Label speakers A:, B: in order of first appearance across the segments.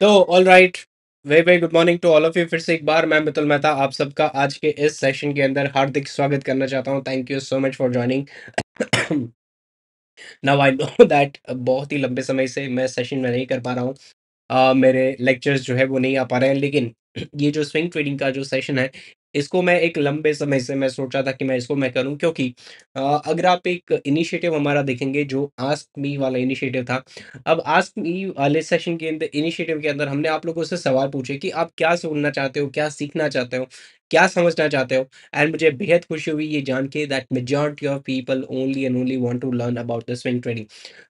A: तो all right very very good morning to all of you फिर से एक बार मैं मितुल मेहता आप सबका आज के इस सेशन के अंदर हार्दिक स्वागत करना चाहता हूँ thank you so much for joining now I know that बहुत ही लंबे समय से मैं सेशन में नहीं कर पा रहा हूँ uh, मेरे लेक्चर्स जो है वो नहीं आ पा रहे हैं लेकिन ये जो स्विंग ट्रेडिंग का जो सेशन है इसको मैं एक लंबे समय से मैं सोचा था कि मैं इसको मैं करूँ क्योंकि अगर आप एक इनिशिएटिव हमारा देखेंगे जो आस्क मी वाला इनिशिएटिव था। अब आस्क मी वाले सेशन के अंदर इनिशिएटिव के अंदर हमने आप लोगों से सवाल पूछे कि आप क्या सुनना चाहते हो? क्या सीखना चाहते हो? क्या समझना चाहते हो एंड मुझे बेहद खुशी हुई ये जान के that majority of people only and only want to learn about the swing trading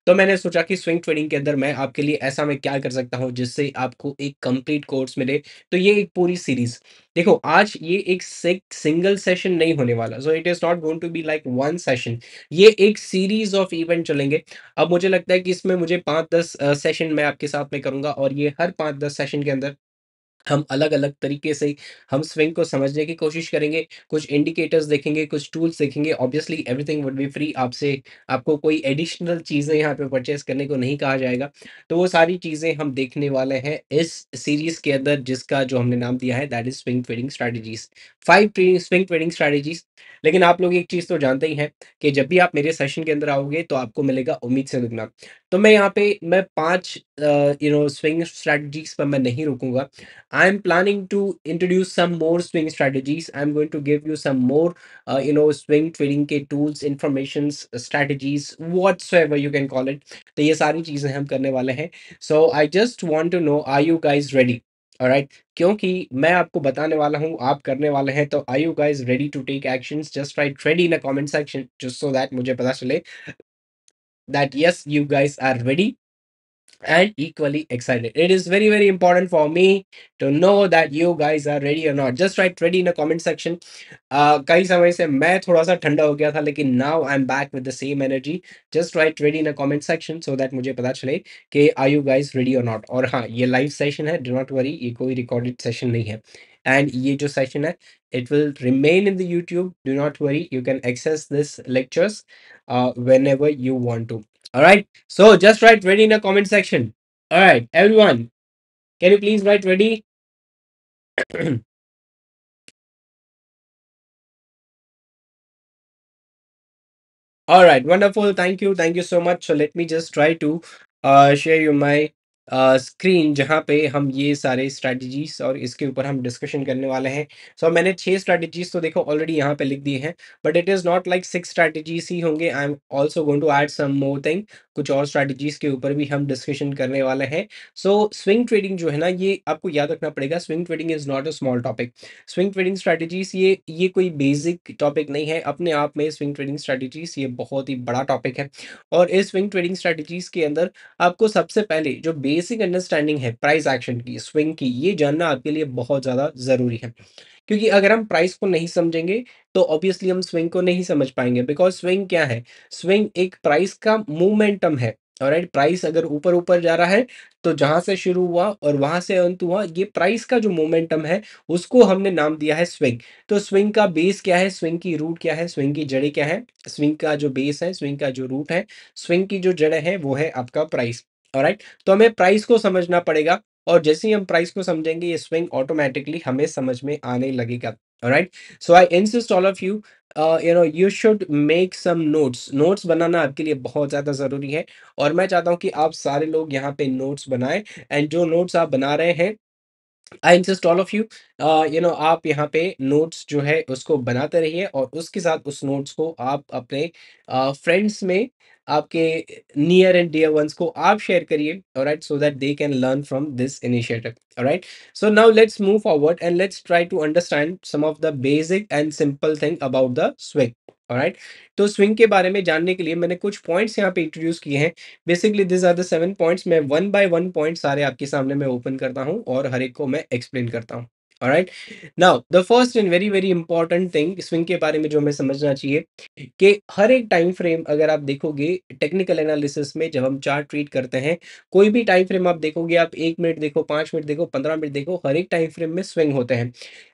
A: तो मैंने सोचा कि स्विंग ट्रेडिंग के अंदर मैं आपके लिए ऐसा मैं क्या कर सकता हूँ जिससे आपको एक कंप्लीट कोर्स मिले तो ये एक पूरी सीरीज देखो आज ये एक सिंगल सेशन नहीं होने वाला so it is not going to be like one session ये एक सीरीज ऑफ इवेंट चलेंगे अब मुझे लगता है कि इसमें मुझे पांच दस सेशन मैं आपके साथ में करूंगा और ये हर पांच दस सेशन के अंदर हम अलग-अलग तरीके से हम स्विंग को समझने की कोशिश करेंगे, कुछ इंडिकेटर्स देखेंगे, कुछ टूल्स देखेंगे, obviously everything would be free आपसे आपको कोई एडिशनल चीज़ें यहाँ पे परचेज़ करने को नहीं कहा जाएगा। तो वो सारी चीज़ें हम देखने वाले हैं इस सीरीज़ के अंदर जिसका जो हमने नाम दिया है that is swing trading strategies. Five trading swing trading strategies लेकिन आप लोग एक चीज़ तो जानते ही हैं कि जब भी आप मेरे सेशन के अंदर आओगे तो आपको मिलेगा उम्मीद से दुगना। तो मैं यहाँ पे मैं पांच यू नो स्विंग स्ट्रेटजीज पर मैं नहीं रुकूंगा I am planning to introduce some more swing strategies I am going to give you some more you know swing trading के tools information strategies whatsoever you can call it तो ये सारी चीज़ें हम करने वाले हैं so I just want to know are you guys ready right right. क्योंकि मैं आपको बताने वाला हूँ आप करने वाले हैं तो I you guys ready to take action just write ready in a comment section just so that मुझे पता चले that yes, you guys are ready and equally excited. It is very, very important for me to know that you guys are ready or not. Just write ready in the comment section. Uh, कई समय से मैं थोड़ा सा ठंडा हो गया था लेकिन now I'm back with the same energy. Just write ready in the comment section so that mujhe pata chale कि are you guys ready or not. और ha, ye live session hai. Do not worry ye koi recorded session nahi hai. and ये जो it will remain in the YouTube. Do not worry. You can access this lectures uh, whenever you want to. All right. So just write ready in the comment section. All right, everyone. Can you please write ready? All right. Wonderful. Thank you. Thank you so much. So let me just try to uh, share you my screen जहाँ पे हम ये सारे strategies और इसके ऊपर हम discussion करने वाले हैं सो so, मैंने छह स्ट्रैटेजीज तो देखो ऑलरेडी यहाँ पे लिख दिए हैं but it is not like six strategies ही होंगे I am also going to add some more thing कुछ और स्ट्रैटेजीज के ऊपर भी हम डिस्कशन करने वाले हैं सो स्विंग ट्रेडिंग जो है ना ये आपको याद रखना पड़ेगा swing trading is not a small topic swing trading strategies ये ये कोई बेसिक टॉपिक नहीं है अपने आप में स्विंग ट्रेडिंग स्ट्रैटेजीज ये बहुत ही बड़ा टॉपिक है और इस स्विंग ट्रेडिंग स्ट्रैटेजीज के अंदर आपको सबसे पहले जो बेसिक अंडरस्टैंडिंग है प्राइस एक्शन की स्विंग की ये जानना आपके लिए बहुत ज़्यादा ज़रूरी है क्योंकि अगर हम प्राइस को नहीं समझेंगे तो ऑब्वियसली हम स्विंग को नहीं समझ पाएंगे बिकॉज स्विंग क्या है स्विंग एक प्राइस का मूवमेंटम है और राइट प्राइस अगर ऊपर ऊपर जा रहा है तो जहां से शुरू हुआ और वहां से अंत हुआ ये प्राइस का जो मोमेंटम है उसको हमने नाम दिया है स्विंग तो स्विंग का बेस क्या है स्विंग की रूट क्या है स्विंग की जड़ें क्या है स्विंग का जो बेस है स्विंग का जो रूट है स्विंग की जो जड़ें हैं वो है आपका प्राइस राइट तो हमें प्राइस को समझना पड़ेगा और जैसे ही हम प्राइस को समझेंगे ये स्विंग ऑटोमेटिकली हमें समझ में आने लगेगा right so I insist all of you you know you should make some notes notes बनाना आपके लिए बहुत ज़्यादा ज़रूरी है और मैं चाहता हूँ कि आप सारे लोग यहाँ पे नोट्स बनाएं एंड जो नोट्स आप बना रहे हैं I insist all of you you know आप यहाँ पे नोट्स जो है उसको बनाते रहिए और उसके साथ उस नोट्स को आप अपने फ्रेंड्स uh, में आपके नियर एंड डियर वंस को आप शेयर करिए right so that they can learn from this initiative right so now let's move forward and let's try to understand some of the basic and simple thing about the swing right तो swing के बारे में जानने के लिए मैंने कुछ points यहाँ पे इंट्रोड्यूस किए हैं basically this are the seven points मैं वन बाय वन पॉइंट सारे आपके सामने मैं ओपन करता हूँ और हर एक को मैं एक्सप्लेन करता हूँ right now the first and very very important thing swing के बारे में जो हमें समझना चाहिए कि हर एक टाइम फ्रेम अगर आप देखोगे टेक्निकल एनालिसिस में जब हम चार्ट ट्रीट करते हैं कोई भी टाइम फ्रेम आप देखोगे आप एक मिनट देखो पाँच मिनट देखो पंद्रह मिनट देखो हर एक टाइम फ्रेम में स्विंग होते हैं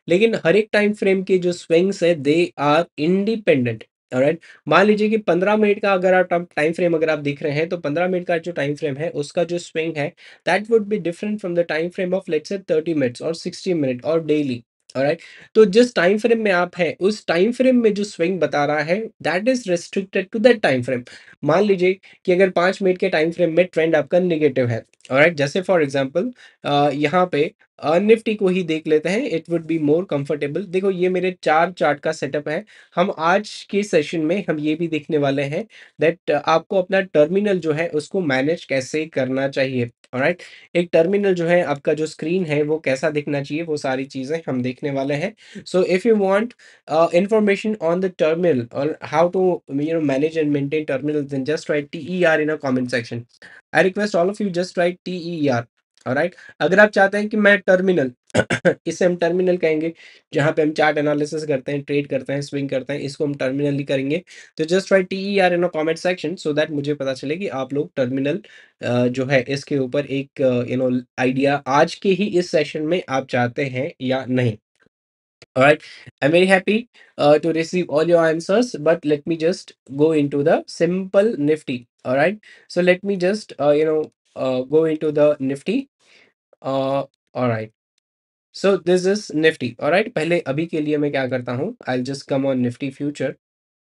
A: लेकिन हर एक टाइम फ्रेम के जो स्विंग्स है दे आर इंडिपेंडेंट राइट मान लीजिए कि 15 मिनट का अगर आप टाइम फ्रेम अगर आप देख रहे हैं तो 15 मिनट का जो टाइम फ्रेम है उसका जो स्विंग है that would be different from the time frame of let's say 30 minutes और 60 मिनट और डेली राइट तो जिस टाइम फ्रेम में आप हैं उस टाइम फ्रेम में जो स्विंग बता रहा है that is restricted to that time frame मान लीजिए कि अगर पांच मिनट के टाइम फ्रेम में ट्रेंड आपका निगेटिव है राइट जैसे फॉर एग्जाम्पल यहाँ पे निफ्टी को ही देख लेते हैं it would be more comfortable देखो ये मेरे चार चार्ट का सेटअप है हम आज के सेशन में हम ये भी देखने वाले हैं दैट आपको अपना टर्मिनल जो है उसको मैनेज कैसे करना चाहिए राइट right? एक टर्मिनल जो है आपका जो स्क्रीन है वो कैसा दिखना चाहिए वो सारी चीज़ें हम देखने वाले हैं so if you want information on the terminal और how to you know manage and maintain terminal then just write T E R in a comment section I request all of you just write T E R right अगर आप चाहते हैं कि मैं terminal इसे हम terminal कहेंगे जहां पे हम चार्ट एनालिसिस करते हैं ट्रेड करते हैं स्विंग करते हैं इसको हम टर्मिनल ही करेंगे तो just write T E R in comment section so that मुझे पता चले कि आप लोग टर्मिनल जो है इसके ऊपर एक यू नो आइडिया आज के ही इस सेशन में आप चाहते हैं या नहीं right I am very happy to receive all your your but let me just go in the simple Nifty right so let me just you know go in know uh, right so this is Nifty और right पहले अभी के लिए मैं क्या करता हूँ I just come on Nifty future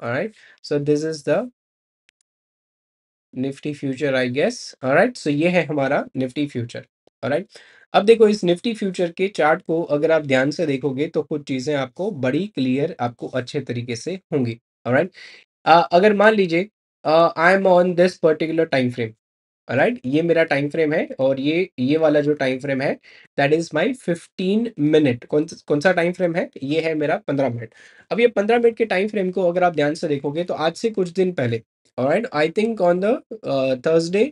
A: और right so this is the Nifty future I guess और राइट सो ये है हमारा निफ्टी फ्यूचर और राइट अब देखो इस निफ्टी फ्यूचर के चार्ट को अगर आप ध्यान से देखोगे तो कुछ चीज़ें आपको बड़ी क्लियर आपको अच्छे तरीके से होंगी राइट right? uh, अगर मान लीजिए I am on this particular time frame right ये मेरा टाइम फ्रेम है और ये ये वाला जो टाइम फ्रेम है that is my fifteen minute कौन कौन सा टाइम फ्रेम है ये है मेरा पंद्रह मिनट अब ये पंद्रह मिनट के टाइम फ्रेम को अगर आप ध्यान से देखोगे तो आज से कुछ दिन पहले right I think on the Thursday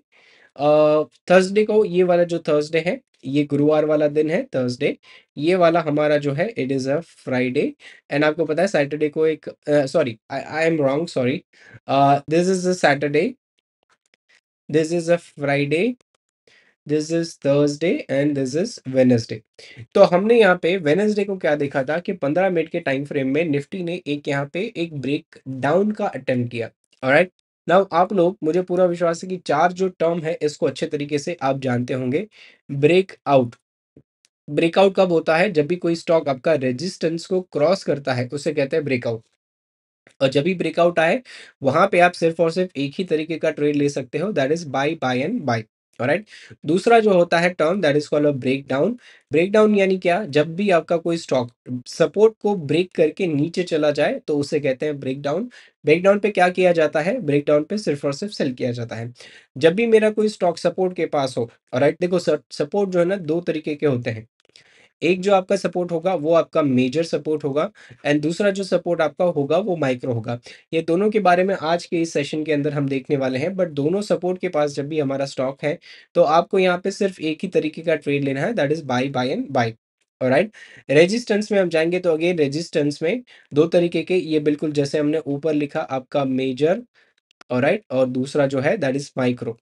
A: Thursday को ये वाला जो थर्सडे है ये गुरुवार वाला दिन है थर्सडे ये वाला हमारा जो है it is a Friday and आपको पता है सैटरडे को एक sorry I am wrong sorry this is a Saturday this is a friday this is Thursday and this is Wednesday तो हमने यहाँ पे वेनसडे को क्या देखा था कि 15 मिनट के टाइम फ्रेम में निफ्टी ने एक यहाँ पे एक ब्रेक डाउन का अटेम्प्ट किया राइट नाउ आप लोग मुझे पूरा विश्वास है कि चार जो टर्म है इसको अच्छे तरीके से आप जानते होंगे ब्रेक आउट ब्रेकआउट कब होता है जब भी कोई स्टॉक आपका रेजिस्टेंस को क्रॉस करता है उसे कहते हैं ब्रेकआउट और जब भी ब्रेकआउट आए वहां पे आप सिर्फ और सिर्फ एक ही तरीके का ट्रेड ले सकते हो that is buy buy and buy right दूसरा जो होता है term that is called a breakdown breakdown यानी क्या जब भी आपका कोई स्टॉक सपोर्ट को ब्रेक करके नीचे चला जाए तो उसे कहते हैं ब्रेक डाउन ब्रेक डाउन पे क्या किया जाता है ब्रेक डाउन पे सिर्फ और सिर्फ सेल किया जाता है जब भी मेरा कोई स्टॉक सपोर्ट के पास हो राइट देखो सपोर्ट जो है ना दो तरीके के होते हैं एक जो आपका सपोर्ट होगा वो आपका मेजर सपोर्ट होगा एंड दूसरा जो सपोर्ट आपका होगा वो माइक्रो होगा ये दोनों के बारे में आज के इस सेशन के अंदर हम देखने वाले हैं बट दोनों सपोर्ट के पास जब भी हमारा स्टॉक है तो आपको यहाँ पे सिर्फ एक ही तरीके का ट्रेड लेना है that is buy buy and buy और राइट रेजिस्टेंस में हम जाएंगे तो अगेन रेजिस्टेंस में दो तरीके के ये बिल्कुल जैसे हमने ऊपर लिखा आपका मेजर और राइट और दूसरा जो है दैट इज माइक्रो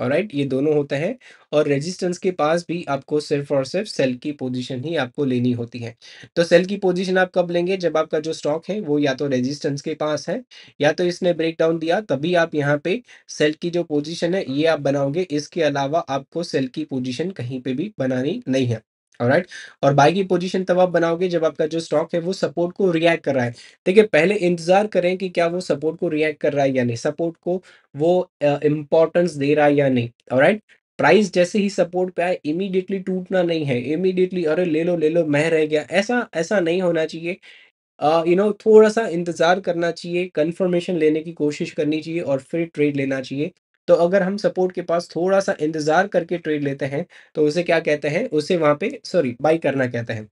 A: राइट ये दोनों होते हैं और रेजिस्टेंस के पास भी आपको सिर्फ और सिर्फ सेल की पोजीशन ही आपको लेनी होती है तो सेल की पोजीशन आप कब लेंगे जब आपका जो स्टॉक है वो या तो रेजिस्टेंस के पास है या तो इसने ब्रेक डाउन दिया तभी आप यहाँ पे सेल की जो पोजीशन है ये आप बनाओगे इसके अलावा आपको सेल की पोजिशन कहीं पे भी बनानी नहीं है राइट और बाय की पोजीशन तब आप बनाओगे जब आपका जो स्टॉक है वो सपोर्ट को रिएक्ट कर रहा है देखिए पहले इंतजार करें कि क्या वो सपोर्ट को रिएक्ट कर रहा है या नहीं सपोर्ट को वो इम्पोर्टेंस uh, दे रहा है या नहीं राइट प्राइस जैसे ही सपोर्ट पे आए इमीडिएटली टूटना नहीं है इमीडिएटली अरे ले लो ले लो मह रह गया ऐसा ऐसा नहीं होना चाहिए you uh, know you know, थोड़ा सा इंतज़ार करना चाहिए कंफर्मेशन लेने की कोशिश करनी चाहिए और फिर ट्रेड लेना चाहिए तो अगर हम सपोर्ट के पास थोड़ा सा इंतजार करके ट्रेड लेते हैं तो उसे क्या कहते हैं उसे वहां पे सॉरी बाई करना कहते हैं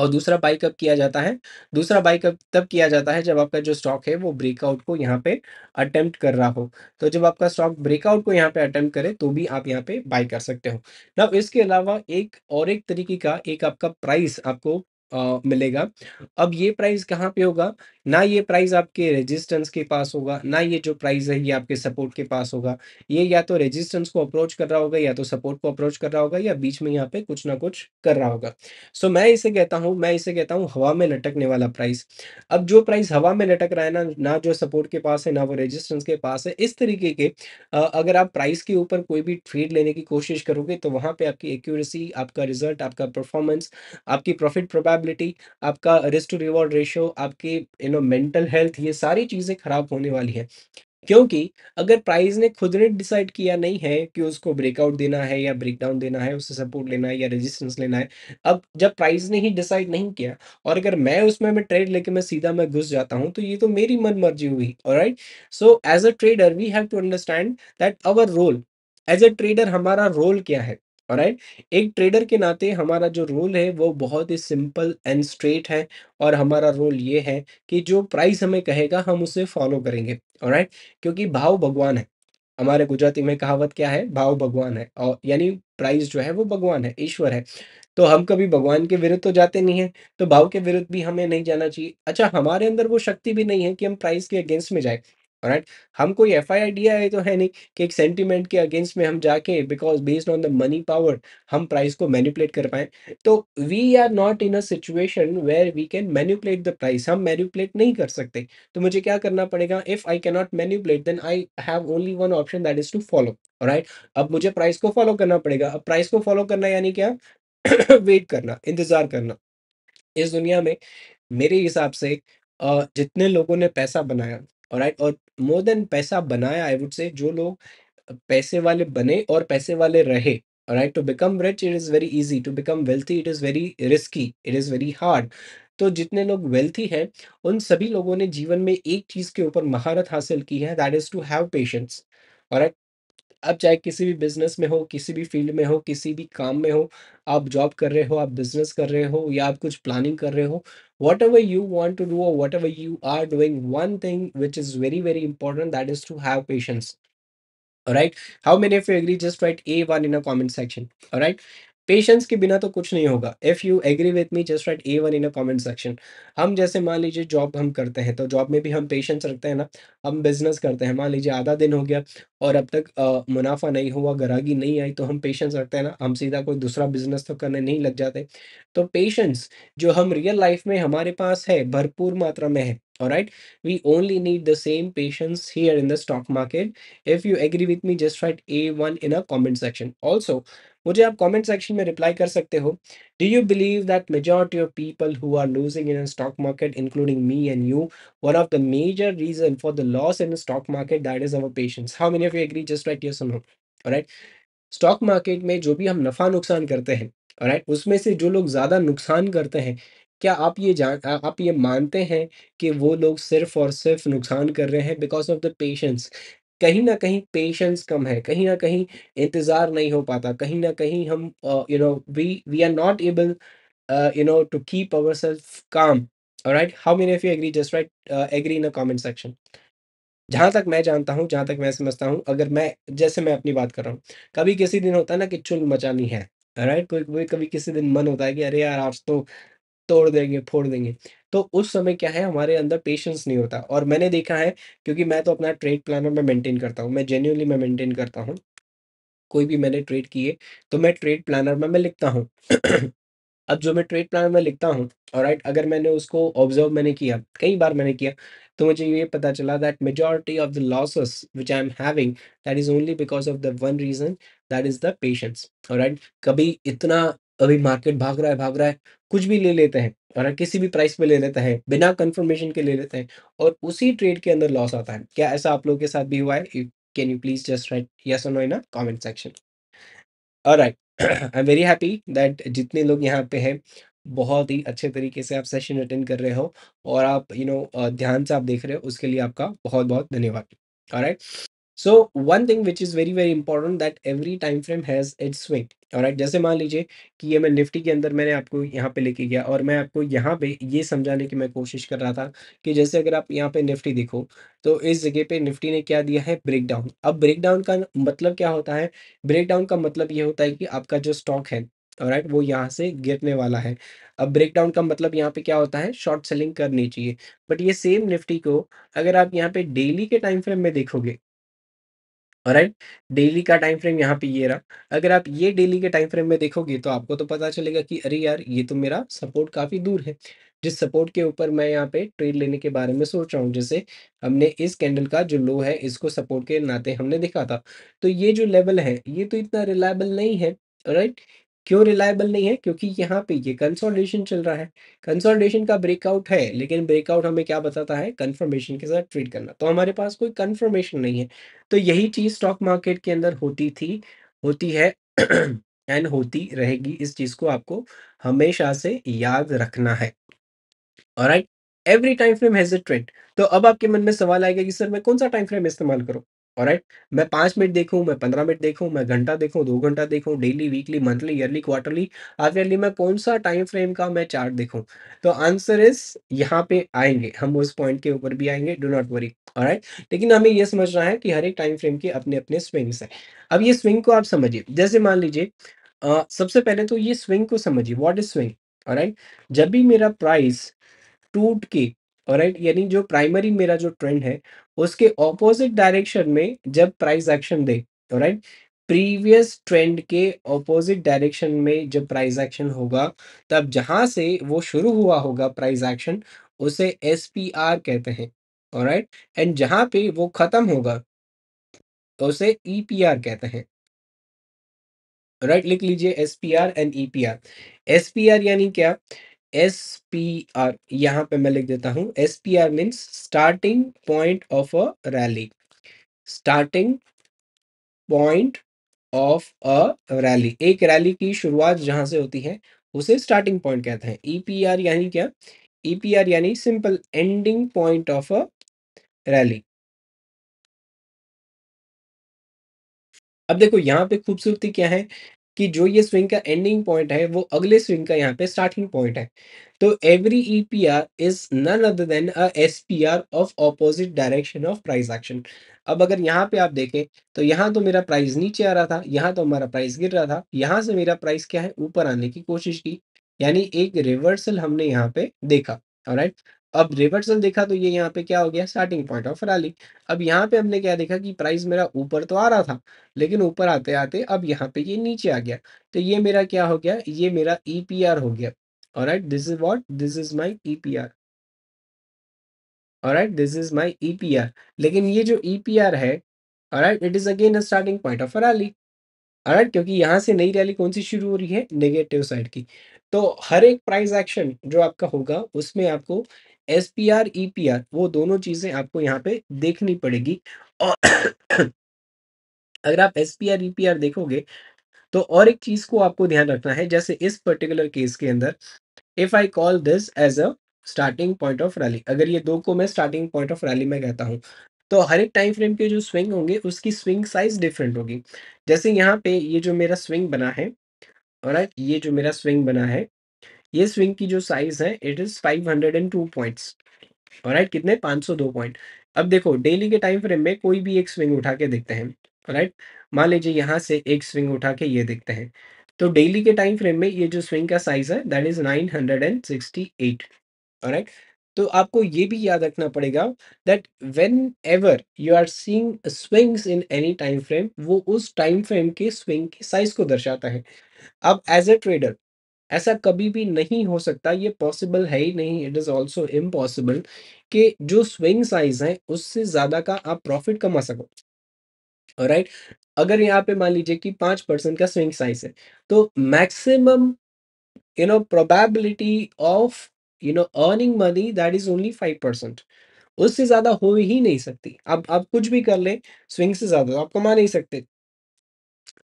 A: और दूसरा बाई कब किया जाता है दूसरा बाई कब तब किया जाता है जब आपका जो स्टॉक है वो ब्रेकआउट को यहाँ पे अटेम्प्ट कर रहा हो तो जब आपका स्टॉक ब्रेकआउट को यहाँ पे अटेम्प्ट करे तो भी आप यहाँ पे बाई कर सकते हो ना इसके अलावा एक और एक तरीके का एक आपका प्राइस आपको मिलेगा। अब ये प्राइस कहाँ पे होगा? ना ये प्राइस आपके रेजिस्टेंस के पास होगा, ना ये जो प्राइस है ये आपके सपोर्ट के पास होगा। ये या तो रेजिस्टेंस को अप्रोच कर रहा होगा या तो सपोर्ट को अप्रोच कर रहा होगा या बीच में यहाँ पे कुछ ना कुछ कर रहा होगा। सो मैं इसे कहता हूँ मैं इसे कहता हूँ हवा में लटकने वाला प्राइस। अब जो प्राइस हवा में लटक रहा है ना, ना जो सपोर्ट के पास है, ना वो रेजिस्टेंस के पास है, इस तरीके के अगर आप प्राइस के ऊपर कोई भी ट्रेड लेने की कोशिश करोगे तो वहाँ पर आपकी एक्यूरेसी, आपका रिज़ल्ट, आपका परफॉर्मेंस, आपकी प्रॉफिट प्रोबेबिलिटी रिलायबिलिटी आपका रिस्क टू रिवॉर्ड रेशियो आपकी यू नो मेंटल हेल्थ ये सारी चीज़ें खराब होने वाली हैं क्योंकि अगर प्राइस ने खुद ने डिसाइड किया नहीं है कि उसको ब्रेकआउट देना है या ब्रेकडाउन देना है उससे सपोर्ट लेना है या रेजिस्टेंस लेना है अब जब प्राइस ने ही डिसाइड नहीं किया और अगर मैं उसमें मैं ट्रेड लेके मैं सीधा मैं घुस जाता हूँ तो ये तो मेरी मन मर्जी हुई right so as a trader we have to understand that our role as a trader हमारा रोल क्या है और राइट एक ट्रेडर के नाते हमारा जो रोल है वो बहुत ही सिंपल एंड स्ट्रेट है और हमारा रोल ये है कि जो प्राइस हमें कहेगा हम उसे फॉलो करेंगे और राइट क्योंकि भाव भगवान है हमारे गुजराती में कहावत क्या है भाव भगवान है और यानी प्राइस जो है वो भगवान है ईश्वर है तो हम कभी भगवान के विरुद्ध तो जाते नहीं हैं तो भाव के विरुद्ध भी हमें नहीं जाना चाहिए अच्छा हमारे अंदर वो शक्ति भी नहीं है कि हम प्राइस के अगेंस्ट में जाए राइट हम कोई एफ आई डीआईआई तो है नहीं कि एक सेंटीमेंट के अगेंस्ट में हम जाके because based on the money power हम प्राइस को मैनिपुलेट कर पाए तो we are not in a situation where we can manipulate the price हम मैनिपुलेट नहीं कर सकते तो मुझे क्या करना पड़ेगा if I cannot manipulate then I have only one option that is to follow right अब मुझे प्राइस को फॉलो करना पड़ेगा अब प्राइस को फॉलो करना यानी क्या वेट करना इंतजार करना इस दुनिया में मेरे हिसाब से जितने लोगों ने पैसा बनाया राइट और मोर देन पैसा बनाया आई वुड से जो लोग पैसे वाले बने और पैसे वाले रहे right to become rich it is very easy to become wealthy it is very risky it is very hard तो जितने लोग वेल्थी हैं उन सभी लोगों ने जीवन में एक चीज़ के ऊपर महारत हासिल की है that is to have patience और आप चाहे किसी भी बिजनेस में हो किसी भी फील्ड में हो किसी भी काम में हो आप जॉब कर रहे हो आप बिजनेस कर रहे हो या आप कुछ प्लानिंग कर रहे हो whatever you want to do और whatever you are doing one thing which is very very important that is to have patience right how many many of you agree just write a1 in a comment patience के बिना तो कुछ नहीं होगा if you agree with me just write A one in a comment section हम जैसे मान लीजिए जॉब हम करते हैं तो जॉब में भी हम पेशेंस रखते हैं ना हम बिजनेस करते हैं मान लीजिए आधा दिन हो गया और अब तक आ, मुनाफा नहीं हुआ ग्राहकी नहीं आई तो हम पेशेंस रखते हैं ना हम सीधा कोई दूसरा बिजनेस तो करने नहीं लग जाते तो पेशेंस जो हम रियल लाइफ में हमारे पास है भरपूर मात्रा में है we we only need the same patience here in the stock market. If you agree with me, just write one in a comment section. Also, मुझे आप कमेंट सेक्शन में रिप्लाई कर सकते हो do you believe that majority of people who are losing in stock market including me and you one of the major reason for the loss in stock market that is our patience how many of you agree just write yes सुनो right stock market में जो भी हम नफा नुकसान करते हैं right right? उसमें से जो लोग ज़्यादा नुकसान करते हैं क्या आप ये जान आप ये मानते हैं कि वो लोग सिर्फ और सिर्फ नुकसान कर रहे हैं बिकॉज ऑफ द पेशेंस कहीं ना कहीं पेशेंस कम है कहीं ना कहीं इंतज़ार नहीं हो पाता कहीं ना कहीं हम you know we we are not able you know to keep our self calm right how many of you agree just write agree in a comment section जहाँ तक मैं जानता हूँ जहाँ तक मैं समझता हूँ अगर मैं जैसे मैं अपनी बात कर रहा हूँ कभी किसी दिन होता है ना कि चुल मचानी है राइट कोई कोई कभी किसी दिन मन होता है कि अरे यार आज तो तोड़ देंगे फोड़ देंगे तो उस समय क्या है हमारे अंदर पेशेंस नहीं होता और मैंने देखा है क्योंकि मैं तो अपना ट्रेड प्लानर में मेंटेन करता हूँ मैं जेन्यूनली मैं मेंटेन करता हूँ कोई भी मैंने ट्रेड किए तो मैं ट्रेड प्लानर में मैं लिखता हूँ अब जो मैं ट्रेड प्लानर में लिखता हूँ और राइट अगर मैंने उसको ऑब्जर्व मैंने किया कई बार मैंने किया तो मुझे ये पता चला that majority of the losses which I am having that is only because of the one reason that is the patience और कभी इतना अभी मार्केट भाग रहा है भाग रहा है कुछ भी ले लेते हैं और किसी भी प्राइस में ले लेता है बिना कंफर्मेशन के ले लेते हैं और उसी ट्रेड के अंदर लॉस आता है क्या ऐसा आप लोगों के साथ भी हुआ है can you please just write yes no in a comment section right I am very happy that जितने लोग यहाँ पे हैं बहुत ही अच्छे तरीके से आप सेशन अटेंड कर रहे हो और आप यू you नो know, ध्यान से आप देख रहे हो उसके लिए आपका बहुत बहुत धन्यवाद और so one thing which is very very important that every time frame has its swing और राइट जैसे मान लीजिए कि ये मैं निफ्टी के अंदर मैंने आपको यहाँ पे लेके गया और मैं आपको यहाँ पे ये समझाने की मैं कोशिश कर रहा था कि जैसे अगर आप यहाँ पे निफ्टी देखो तो इस जगह पे निफ्टी ने क्या दिया है ब्रेकडाउन अब ब्रेकडाउन का मतलब क्या होता है ब्रेकडाउन का मतलब ये होता है कि आपका जो स्टॉक है और राइट वो यहाँ से गिरने वाला है अब ब्रेकडाउन का मतलब यहाँ पे क्या होता है शॉर्ट सेलिंग करनी चाहिए बट ये सेम निफ्टी को अगर आप यहाँ पे डेली के टाइम फ्रेम में देखोगे राइट डेली का टाइम फ्रेम यहाँ पे ये रहा अगर आप ये डेली के टाइम फ्रेम में देखोगे तो आपको तो पता चलेगा कि अरे यार ये तो मेरा सपोर्ट काफ़ी दूर है जिस सपोर्ट के ऊपर मैं यहाँ पे ट्रेड लेने के बारे में सोच रहा हूँ जैसे हमने इस कैंडल का जो लो है इसको सपोर्ट के नाते हमने देखा था तो ये जो लेवल है ये तो इतना रिलायबल नहीं है राइट क्यों रिलायबल नहीं है क्योंकि यहाँ पे ये कंसोलिडेशन चल रहा है कंसोलिडेशन का ब्रेकआउट है लेकिन ब्रेकआउट हमें क्या बताता है कंफर्मेशन के साथ ट्रीट करना तो हमारे पास कोई कंफर्मेशन नहीं है तो यही चीज़ स्टॉक मार्केट के अंदर होती थी होती है एंड होती रहेगी इस चीज़ को आपको हमेशा से याद रखना है और every time frame has a trend तो अब आपके मन में सवाल आएगा कि सर मैं कौन सा टाइम फ्रेम इस्तेमाल करूँ राइट मैं पांच मिनट देखूं मैं पंद्रह मिनट देखूं मैं घंटा देखूं दो घंटा देखूं daily, weekly, monthly, yearly, quarterly, half-yearly मैं कौन-सा टाइम फ्रेम का मैं चार्ट देखूं तो आंसर इज़ यहां पे आएंगे हम उस पॉइंट के ऊपर भी आएंगे डू नॉट वरी, राइट लेकिन हमें ये समझना है कि हर एक टाइम फ्रेम के अपने-अपने स्विंग्स है अब ये स्विंग को आप समझिए, जैसे मान लीजिए सबसे पहले तो ये स्विंग को समझिए, वॉट इज़ स्विंग, राइट जब भी मेरा प्राइस टूट के राइट यानी जो प्राइमरी मेरा जो ट्रेंड है उसके ऑपोजिट डायरेक्शन में जब प्राइस एक्शन दे राइट प्रीवियस ट्रेंड के ऑपोजिट डायरेक्शन में जब प्राइस एक्शन होगा तब जहां से वो शुरू हुआ होगा प्राइस एक्शन उसे एस कहते हैं राइट एंड जहां पे वो खत्म होगा तो उसे ई e कहते हैं राइट right, लिख लीजिए S P R and E P R S P R यानी क्या एस पी आर यहाँ पे मैं लिख देता हूँ S P R means starting point of a rally starting point of a rally एक रैली की शुरुआत जहाँ से होती है उसे स्टार्टिंग पॉइंट कहते हैं ई पी आर यानी क्या ई पी आर यानी simple ending point of a rally अब देखो यहाँ पे खूबसूरती क्या है कि जो ये स्विंग का एंडिंग पॉइंट है वो अगले स्विंग का यहाँ पे स्टार्टिंग पॉइंट है तो every E P R is none other than S P R of opposite direction of price action अब अगर यहाँ पे आप देखें तो यहाँ तो मेरा प्राइस नीचे आ रहा था यहाँ तो हमारा प्राइस गिर रहा था यहाँ से मेरा प्राइस क्या है ऊपर आने की कोशिश की यानी एक रिवर्सल हमने यहाँ पे देखा राइट right? अब रिवर्सल देखा तो ये यहाँ पे क्या हो गया स्टार्टिंग पॉइंट ऑफ रैली अब यहाँ पे हमने क्या देखा कि प्राइस मेरा ऊपर तो आ रहा था लेकिन ऊपर आते आते अब यहाँ पे ये नीचे आ गया तो ये मेरा क्या हो गया ये मेरा ई e हो गया और this is what this is my E P right this is my E P R लेकिन ये जो EPR है alright it is again a starting point of a rally alright क्योंकि यहाँ से नई रैली कौन सी शुरू हो रही है नेगेटिव साइड की तो हर एक प्राइस एक्शन जो आपका होगा उसमें आपको S P R E P R वो दोनों चीजें आपको यहाँ पे देखनी पड़ेगी और अगर आप S P R E P R देखोगे तो और एक चीज को आपको ध्यान रखना है जैसे इस पर्टिकुलर केस के अंदर if I call this as a starting point of rally अगर ये दो को मैं स्टार्टिंग पॉइंट ऑफ रैली में कहता हूँ तो हर एक टाइम फ्रेम के जो स्विंग होंगे उसकी स्विंग साइज डिफरेंट होगी जैसे यहाँ पे ये जो मेरा स्विंग बना है और ये जो मेरा स्विंग बना है ये स्विंग की जो साइज है इट इज 502 पॉइंट्स राइट कितने 502 पॉइंट अब देखो डेली के टाइम फ्रेम में कोई भी एक स्विंग उठा के देखते हैं राइट मान लीजिए यहाँ से एक स्विंग उठा के ये देखते हैं तो डेली के टाइम फ्रेम में ये जो स्विंग का साइज है दैट इज 968 राइट तो आपको ये भी याद रखना पड़ेगा that whenever you are seeing swings in any time frame वो उस टाइम फ्रेम के स्विंग के साइज को दर्शाता है अब एज ए ट्रेडर ऐसा कभी भी नहीं हो सकता ये पॉसिबल है ही नहीं इट इज़ ऑल्सो इम्पॉसिबल कि जो स्विंग साइज है उससे ज़्यादा का आप प्रॉफिट कमा सको राइट right? अगर यहाँ पे मान लीजिए कि पांच परसेंट का स्विंग साइज है तो maximum you know probability of you know earning money that is only five percent उससे ज़्यादा हो ही नहीं सकती आप आप कुछ भी कर ले स्विंग से ज़्यादा तो आप कमा नहीं सकते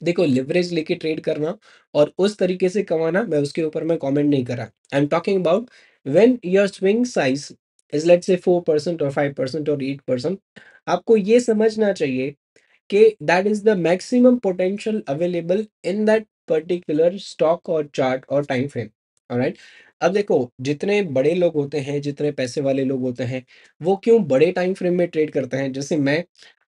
A: देखो लिवरेज लेके ट्रेड करना और उस तरीके से कमाना मैं उसके ऊपर मैं कमेंट नहीं करा I am talking about when your swing size is let say four percent और फाइव परसेंट और एट परसेंट आपको ये समझना चाहिए कि that is the maximum potential available in that particular stock और चार्ट और टाइम फ्रेम राइट अब देखो जितने बड़े लोग होते हैं जितने पैसे वाले लोग होते हैं वो क्यों बड़े टाइम फ्रेम में ट्रेड करते हैं जैसे मैं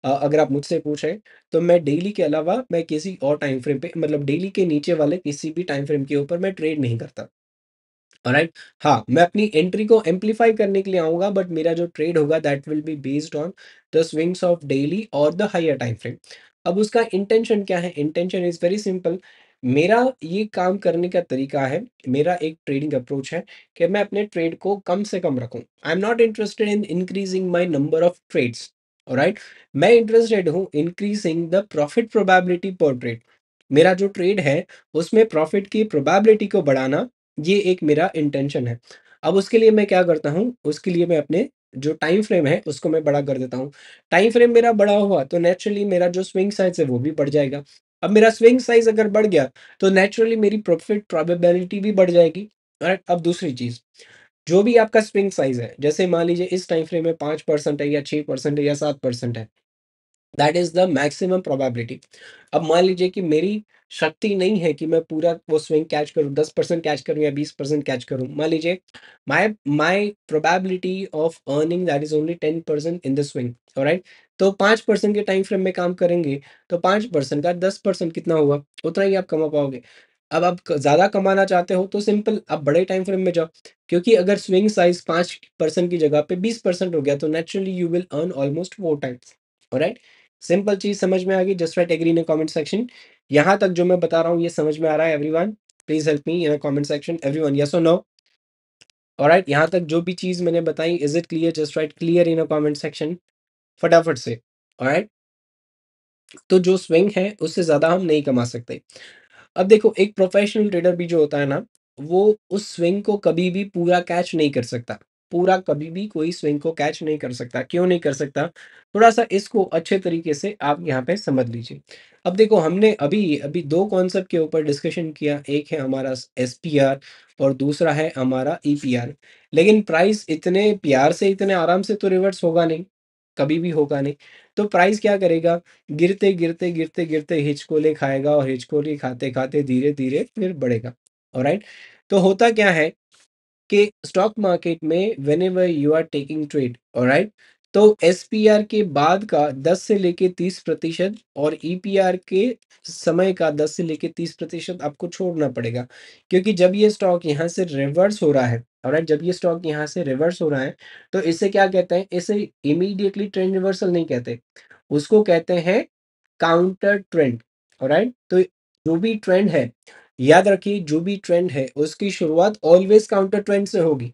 A: अगर आप मुझसे पूछें तो मैं डेली के अलावा मैं किसी और टाइम फ्रेम पे मतलब डेली के नीचे वाले किसी भी टाइम फ्रेम के ऊपर मैं ट्रेड नहीं करता। right? हाँ, मैं अपनी एंट्री को एम्पलीफाई करने के लिए आऊँगा बट मेरा जो ट्रेड होगा that will be based on the swings of daily और द हायर टाइम फ्रेम। अब उसका इंटेंशन क्या है? Intention is very simple. मेरा ये काम करने का तरीका है, मेरा एक ट्रेडिंग अप्रोच है कि मैं अपने ट्रेड को कम से कम रखूं I am not interested in increasing my number of trades. Right मैं इंटरेस्टेड हूँ increasing the profit probability per trade मेरा जो ट्रेड है उसमें प्रॉफिट की प्रोबेबिलिटी को बढ़ाना ये एक मेरा इंटेंशन है अब उसके लिए मैं क्या करता हूँ उसके लिए मैं अपने जो टाइम फ्रेम है उसको मैं बड़ा कर देता हूँ टाइम फ्रेम मेरा बड़ा हुआ तो नेचुरली मेरा जो स्विंग साइज है वो भी बढ़ जाएगा अब मेरा स्विंग साइज अगर बढ़ गया तो नेचुरली मेरी प्रॉफिट प्रोबेबिलिटी भी बढ़ जाएगी राइट अब दूसरी चीज़ जो भी आपका स्विंग साइज है जैसे मान लीजिए इस टाइम फ्रेम में पांच परसेंट है या छह परसेंट है या सात परसेंट है that is the maximum probability अब मान लीजिए कि मेरी शक्ति नहीं है कि मैं पूरा वो स्विंग कैच करूँ दस परसेंट कैच करूँ या बीस परसेंट कैच करूँ मान लीजिए my my probability of earning that is only ten percent in the swing right तो पाँच परसेंट के टाइम फ्रेम में काम करेंगे तो पाँच परसेंट का दस परसेंट कितना हुआ उतना ही आप कमा पाओगे अब आप ज़्यादा कमाना चाहते हो तो सिंपल आप बड़े टाइम फ्रेम में जाओ क्योंकि अगर स्विंग साइज पाँच परसेंट की जगह पे बीस परसेंट हो गया तो naturally you will earn almost four times right simple चीज़ समझ में आ गई just write agree in comment section यहाँ तक जो मैं बता रहा हूँ ये समझ में आ रहा है every please help me in comment section everyone yes और नो और राइट यहाँ तक जो भी चीज़ मैंने बताई is it clear just write clear in comment section फटाफट से और तो जो स्विंग है उससे ज़्यादा हम नहीं कमा सकते अब देखो एक प्रोफेशनल ट्रेडर भी जो होता है ना वो उस स्विंग को कभी भी पूरा कैच नहीं कर सकता पूरा कभी भी कोई स्विंग को कैच नहीं कर सकता क्यों नहीं कर सकता थोड़ा सा इसको अच्छे तरीके से आप यहाँ पे समझ लीजिए अब देखो हमने अभी अभी दो कॉन्सेप्ट के ऊपर डिस्कशन किया एक है हमारा एस और दूसरा है हमारा ई e लेकिन प्राइस इतने प्यार से इतने आराम से तो रिवर्स होगा नहीं कभी भी होगा नहीं तो प्राइस क्या करेगा गिरते गिरते गिरते गिरते हिचकोले खाएगा और हिचकोले खाते खाते धीरे धीरे फिर बढ़ेगा और राइट तो होता क्या है कि स्टॉक मार्केट में whenever you are taking trade और राइट तो एस के बाद का 10 से लेके 30 प्रतिशत और ई e के समय का 10 से लेके 30 प्रतिशत आपको छोड़ना पड़ेगा क्योंकि जब ये स्टॉक यहाँ से रिवर्स हो रहा है और right, जब ये स्टॉक यहाँ से रिवर्स हो रहा है तो इसे क्या कहते हैं इसे इमीडिएटली ट्रेंड रिवर्सल नहीं कहते उसको कहते हैं काउंटर ट्रेंड राइट तो जो भी ट्रेंड है याद रखिए जो भी ट्रेंड है उसकी शुरुआत ऑलवेज काउंटर ट्रेंड से होगी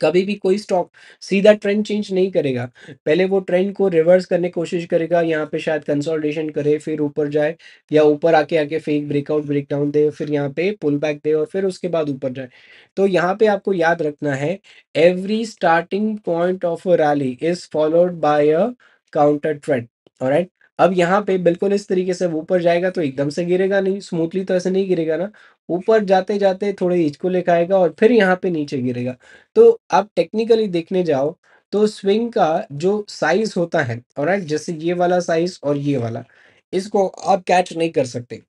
A: कभी भी कोई स्टॉक सीधा ट्रेंड चेंज नहीं करेगा पहले वो ट्रेंड को रिवर्स करने की कोशिश करेगा यहाँ पे शायद कंसोलिडेशन करे फिर ऊपर जाए या ऊपर आके आके फेक ब्रेकआउट ब्रेकडाउन दे फिर यहाँ पे पुल बैक दे और फिर उसके बाद ऊपर जाए तो यहाँ पे आपको याद रखना है every starting point of a rally is followed by a counter trend right अब यहाँ पे बिल्कुल इस तरीके से ऊपर जाएगा तो एकदम से गिरेगा नहीं स्मूथली तो ऐसे नहीं गिरेगा ना ऊपर जाते जाते थोड़े हिच को लेकर आएगा और फिर यहाँ पे नीचे गिरेगा तो आप टेक्निकली देखने जाओ तो स्विंग का जो साइज होता है और जैसे ये वाला साइज और ये वाला इसको आप कैच नहीं कर सकते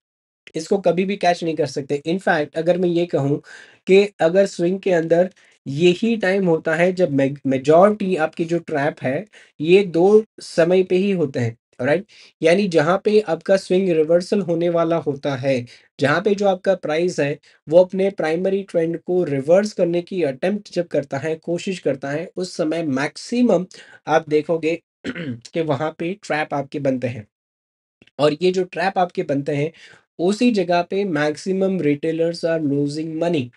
A: इसको कभी भी कैच नहीं कर सकते इनफैक्ट अगर मैं ये कहूँ कि अगर स्विंग के अंदर यही टाइम होता है जब मेजॉरिटी आपकी जो ट्रैप है ये दो समय पे ही होते हैं राइट यानी जहां पे आपका स्विंग रिवर्सल होने वाला होता है जहां पे जो आपका प्राइस है वो अपने प्राइमरी ट्रेंड को रिवर्स करने की अटेम्प्ट जब करता है कोशिश करता है उस समय मैक्सिमम आप देखोगे कि वहां पे ट्रैप आपके बनते हैं और ये जो ट्रैप आपके बनते हैं उसी जगह पे maximum retailers are losing money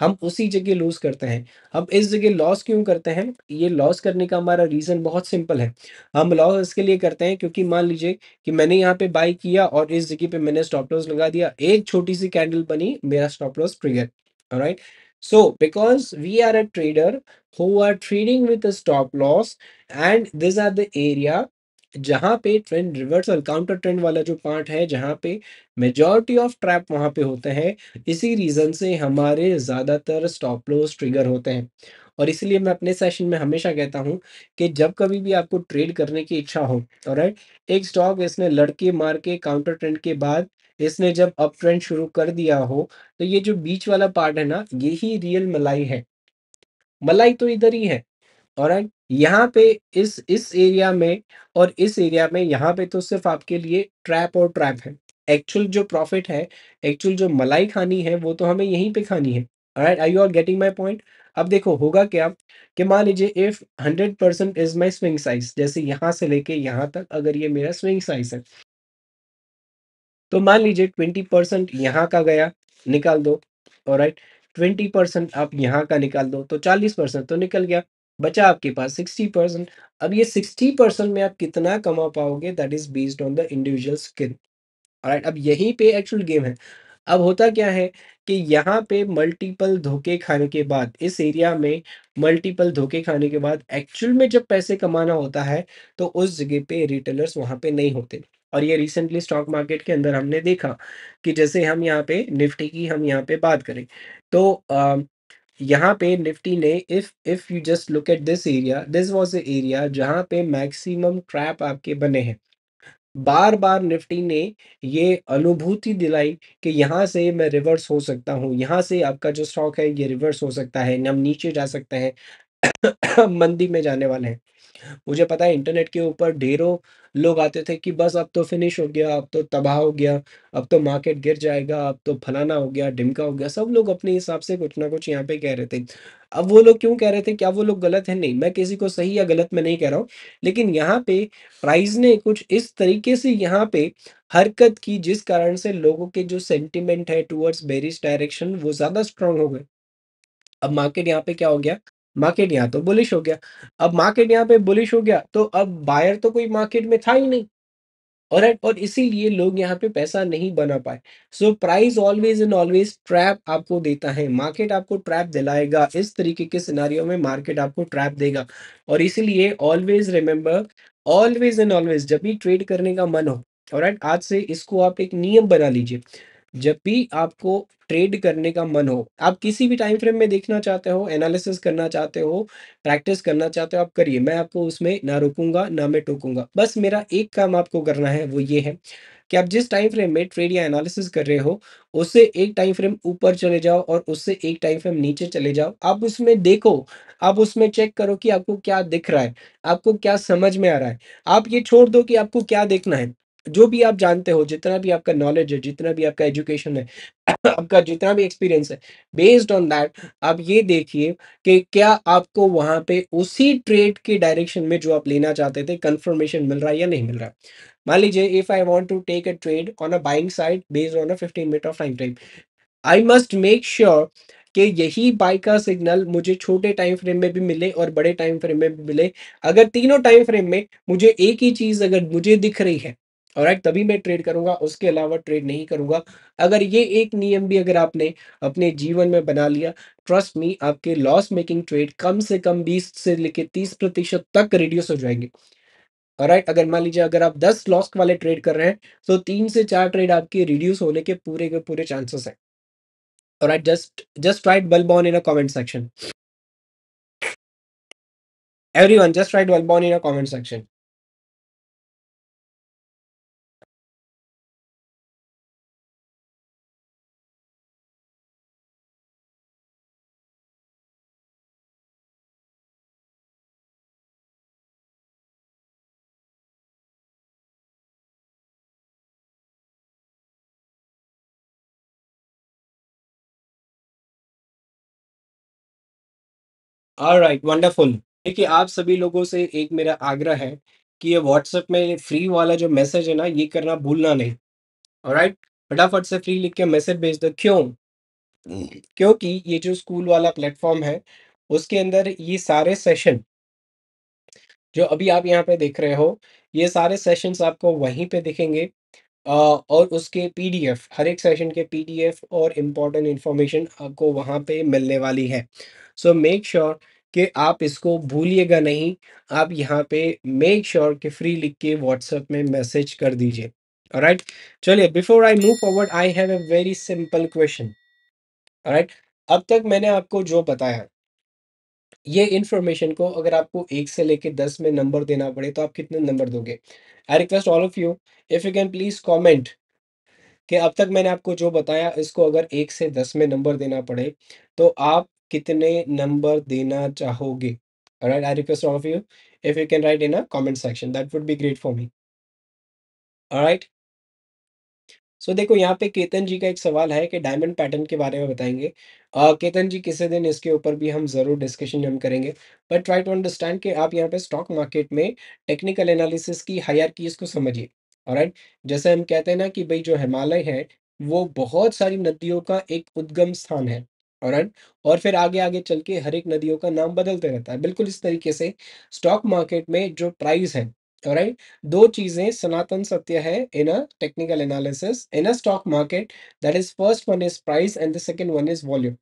A: हम उसी जगह लूज करते हैं हम इस जगह लॉस क्यों करते हैं ये लॉस करने का हमारा रीज़न बहुत सिंपल है हम लॉस इसके लिए करते हैं क्योंकि मान लीजिए कि मैंने यहाँ पे बाई किया और इस जगह पे मैंने स्टॉप लॉस लगा दिया एक छोटी सी कैंडल बनी मेरा stop loss trigger right so because we are a trader who are trading with stop loss and this are the area जहां पे ट्रेंड रिवर्स और काउंटर ट्रेंड वाला जो पार्ट है जहां पे मेजॉरिटी ऑफ ट्रैप वहां पे होते हैं इसी रीज़न से हमारे ज़्यादातर स्टॉप लॉस ट्रिगर होते हैं और इसलिए मैं अपने सेशन में हमेशा कहता हूँ कि जब कभी भी आपको ट्रेड करने की इच्छा हो राइट एक स्टॉक इसने लड़के मार के काउंटर ट्रेंड के बाद इसने जब अप ट्रेंड शुरू कर दिया हो तो ये जो बीच वाला पार्ट है ना यही रियल मलाई है मलाई तो इधर ही है ऑलराइट यहाँ पे इस इस एरिया में और इस एरिया में यहाँ पे तो सिर्फ आपके लिए ट्रैप और ट्रैप है एक्चुअल जो प्रॉफिट है एक्चुअल जो मलाई खानी है वो तो हमें यहीं पे खानी है right I you are getting my point अब देखो होगा क्या कि मान लीजिए if hundred percent is my swing size जैसे यहाँ से लेके यहाँ तक अगर ये मेरा स्विंग साइज है तो मान लीजिए ट्वेंटी परसेंट यहाँ का गया निकाल दो और राइट ट्वेंटी परसेंट आप यहाँ का निकाल दो तो चालीस परसेंट तो निकल गया बचा आपके पास सिक्सटी परसेंट अब ये सिक्सटी परसेंट में आप कितना कमा पाओगे that is based on the individual skill right अब यहीं पे एक्चुअल गेम है अब होता क्या है कि यहाँ पे मल्टीपल धोखे खाने के बाद इस एरिया में मल्टीपल धोखे खाने के बाद एक्चुअल में जब पैसे कमाना होता है तो उस जगह पे रिटेलर्स वहाँ पे नहीं होते और ये रिसेंटली स्टॉक मार्केट के अंदर हमने देखा कि जैसे हम यहाँ पे निफ्टी की हम यहाँ पे बात करें तो यहाँ पे निफ्टी ने if if you just look at this area this was a area जहाँ पे मैक्सिमम ट्रैप आपके बने हैं बार बार निफ्टी ने ये अनुभूति दिलाई कि यहाँ से मैं रिवर्स हो सकता हूँ यहाँ से आपका जो स्टॉक है ये रिवर्स हो सकता है हम नीचे जा सकते हैं मंदी में जाने वाले हैं मुझे पता है इंटरनेट के ऊपर ढेरों लोग आते थे कि बस अब तो फिनिश हो गया, अब तो तबाह हो गया, अब तो मार्केट गिर जाएगा, अब तो फलाना हो गया, ढिमका हो गया, सब लोग अपने हिसाब से कुछ ना कुछ यहाँ पे कह रहे थे। अब वो लोग क्यों कह रहे थे? क्या वो लोग गलत है नहीं, मैं किसी को सही या गलत में नहीं कह रहा हूँ, लेकिन यहाँ पे प्राइस ने कुछ इस तरीके से यहाँ पे हरकत की जिस कारण से लोगों के जो सेंटिमेंट है टूवर्ड्स बेरिस डायरेक्शन वो ज़्यादा स्ट्रॉन्ग हो गए। अब मार्केट यहाँ पे क्या हो गया मार्केट यहाँ तो बुलिश हो गया। अब मार्केट यहाँ पे बुलिश हो गया, तो अब बायर तो कोई मार्केट में था ही नहीं। और, और इसीलिए लोग यहाँ पे पैसा नहीं बना पाए। So price always and always trap आपको देता है। मार्केट आपको ट्रैप दिलाएगा। इस तरीके के सिनारियों में मार्केट आपको ट्रैप देगा और इसीलिए always remember always and always जब भी ट्रेड करने का मन हो, और आज से इसको आप एक नियम बना लीजिए। जब भी आपको ट्रेड करने का मन हो आप किसी भी टाइम फ्रेम में देखना चाहते हो एनालिसिस करना चाहते हो प्रैक्टिस करना चाहते हो आप करिए मैं आपको उसमें ना रोकूंगा ना मैं टोकूंगा बस मेरा एक काम आपको करना है वो ये है कि आप जिस टाइम फ्रेम में ट्रेड या एनालिसिस कर रहे हो उससे एक टाइम फ्रेम ऊपर चले जाओ और उससे एक टाइम फ्रेम नीचे चले जाओ आप उसमें देखो आप उसमें चेक करो कि आपको क्या दिख रहा है आपको क्या समझ में आ रहा है आप ये छोड़ दो कि आपको क्या देखना है जो भी आप जानते हो जितना भी आपका नॉलेज है जितना भी आपका एजुकेशन है आपका जितना भी एक्सपीरियंस है बेस्ड ऑन दैट आप ये देखिए कि क्या आपको वहां पे उसी ट्रेड के डायरेक्शन में जो आप लेना चाहते थे कंफर्मेशन मिल रहा है या नहीं मिल रहा मान लीजिए if I want to take a trade on a buying side based on a minute of time time I must make sure कि यही बाई का सिग्नल मुझे छोटे टाइम फ्रेम में भी मिले और बड़े टाइम फ्रेम में भी मिले अगर तीनों टाइम फ्रेम में मुझे एक ही चीज़ अगर मुझे दिख रही है और राइट तभी मैं ट्रेड करूंगा उसके अलावा ट्रेड नहीं करूंगा अगर ये एक नियम भी अगर आपने अपने जीवन में बना लिया ट्रस्ट मी आपके लॉस मेकिंग ट्रेड कम से कम 20 से लेके 30 प्रतिशत तक रिड्यूस हो जाएंगे और राइट अगर मान लीजिए अगर आप 10 लॉस वाले ट्रेड कर रहे हैं तो तीन से चार ट्रेड आपके रिड्यूस होने के पूरे के पूरे चांसेस हैं और right just just write bulb on in a comment section every just write well born in a comment section right wonderful देखिए आप सभी लोगों से एक मेरा आग्रह है कि ये व्हाट्सएप में फ्री वाला जो मैसेज है ना ये करना भूलना नहीं राइट फटाफट से फ्री लिख के मैसेज भेज दो क्यों क्योंकि ये जो स्कूल वाला प्लेटफॉर्म है उसके अंदर ये सारे सेशन जो अभी आप यहाँ पे देख रहे हो ये सारे सेशंस आपको वहीं पे दिखेंगे और उसके पीडीएफ हर एक सेशन के पीडीएफ और इम्पोर्टेंट इन्फॉर्मेशन आपको वहाँ पे मिलने वाली है। सो मेक श्योर कि आप इसको भूलिएगा नहीं। आप यहाँ पे मेक श्योर कि फ्री लिख के व्हाट्सएप में मैसेज कर दीजिए। राइट चलिए before I move forward I have a very simple question right अब तक मैंने आपको जो बताया ये इन्फॉर्मेशन को अगर आपको एक से लेके दस में नंबर देना पड़े तो आप कितने नंबर दोगे I request all of you if you can please comment कि अब तक मैंने आपको जो बताया इसको अगर एक से दस में नंबर देना पड़े तो आप कितने नंबर देना चाहोगे right I request all of you if you can write in a comment section that would be great for me right so देखो यहाँ पे केतन जी का एक सवाल है कि डायमंड पैटर्न के बारे में बताएंगे आ, केतन जी किसी दिन इसके ऊपर भी हम ज़रूर डिस्कशन हम करेंगे बट ट्राई टू अंडरस्टैंड कि आप यहाँ पे स्टॉक मार्केट में टेक्निकल एनालिसिस की हायर कीज को समझिए और जैसे हम कहते हैं ना कि भाई जो हिमालय है वो बहुत सारी नदियों का एक उद्गम स्थान है और और फिर आगे आगे चल के हर एक नदियों का नाम बदलते रहता है बिल्कुल इस तरीके से स्टॉक मार्केट में जो प्राइस है राइट दो चीजें सनातन सत्य है in a technical analysis in a stock market that is first one is price and the second one is volume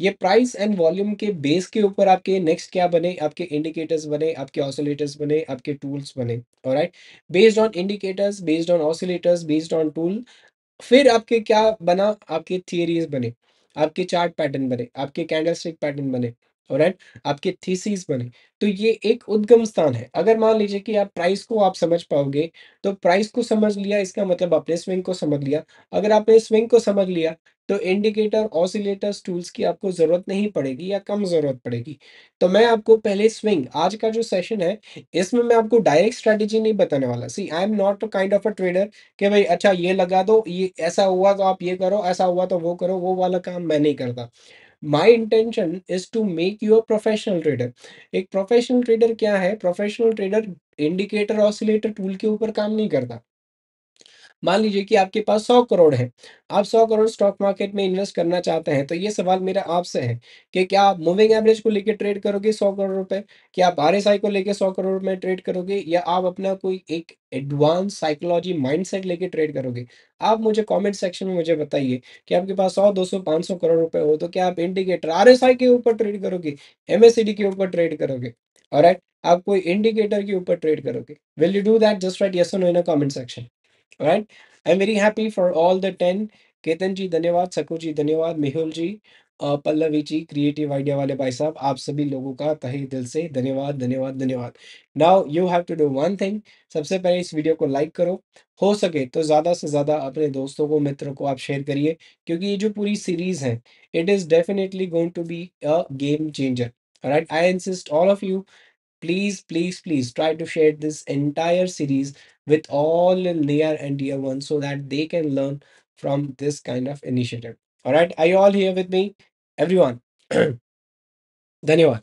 A: ये प्राइस एंड वॉल्यूम के बेस के ऊपर आपके नेक्स्ट क्या बने आपके इंडिकेटर्स बने आपके ऑसिलेटर्स बने आपके टूल्स बने right based on indicators based on oscillators based on tool फिर आपके क्या बना आपके थियरीज बने आपके चार्ट पैटर्न बने आपके कैंडल पैटर्न बने राइट आपके थीसीज बने तो ये एक उद्गम स्थान है अगर मान लीजिए कि आप प्राइस को आप समझ पाओगे तो प्राइस को समझ लिया इसका मतलब आपने स्विंग को समझ लिया अगर आपने स्विंग को समझ लिया तो इंडिकेटर ऑसिलेटर टूल्स की आपको ज़रूरत नहीं पड़ेगी या कम ज़रूरत पड़ेगी तो मैं आपको पहले स्विंग आज का जो सेशन है इसमें मैं आपको डायरेक्ट स्ट्रेटेजी नहीं बताने वाला see I am not kind of a trader कि भाई अच्छा ये लगा दो ये ऐसा हुआ तो आप ये करो ऐसा हुआ तो वो करो वो वाला काम मैं नहीं करता my intention is to make you a professional trader एक प्रोफेशनल ट्रेडर क्या है professional trader indicator oscillator tool के ऊपर काम नहीं करता मान लीजिए कि आपके पास सौ करोड़ है आप सौ करोड़ स्टॉक मार्केट में इन्वेस्ट करना चाहते हैं तो ये सवाल मेरा आपसे है कि क्या आप मूविंग एवरेज को लेकर ट्रेड करोगे सौ करोड़ रुपए क्या आप आर को लेकर सौ करोड़ में ट्रेड करोगे या आप अपना कोई एक एडवांस साइकोलॉजी माइंडसेट लेके ट्रेड करोगे आप मुझे कमेंट सेक्शन में मुझे बताइए कि आपके पास 100 200 500 करोड़ रुपए हो तो क्या आप इंडिकेटर आरएसआई के ऊपर ट्रेड करोगे एमएससीडी के ऊपर ट्रेड करोगे और आप कोई इंडिकेटर के ऊपर ट्रेड करोगे will you do that just write yes no in a comment section right i'm very happy for all the 10 Ketan ji धन्यवाद सकू जी धन्यवाद मेहुल जी पल्लवी जी क्रिएटिव आइडिया वाले भाई साहब आप सभी लोगों का तहे दिल से धन्यवाद धन्यवाद धन्यवाद now you have to do one thing सबसे पहले इस वीडियो को लाइक करो हो सके तो ज़्यादा से ज़्यादा अपने दोस्तों को मित्रों को आप शेयर करिए क्योंकि ये जो पूरी सीरीज़ है it is definitely going to be a game changer right I insist all of you please please please try to share this entire series with all layer and tier one so that they can learn from this kind of initiative. All right, are you all here with me? Everyone, धन्यवाद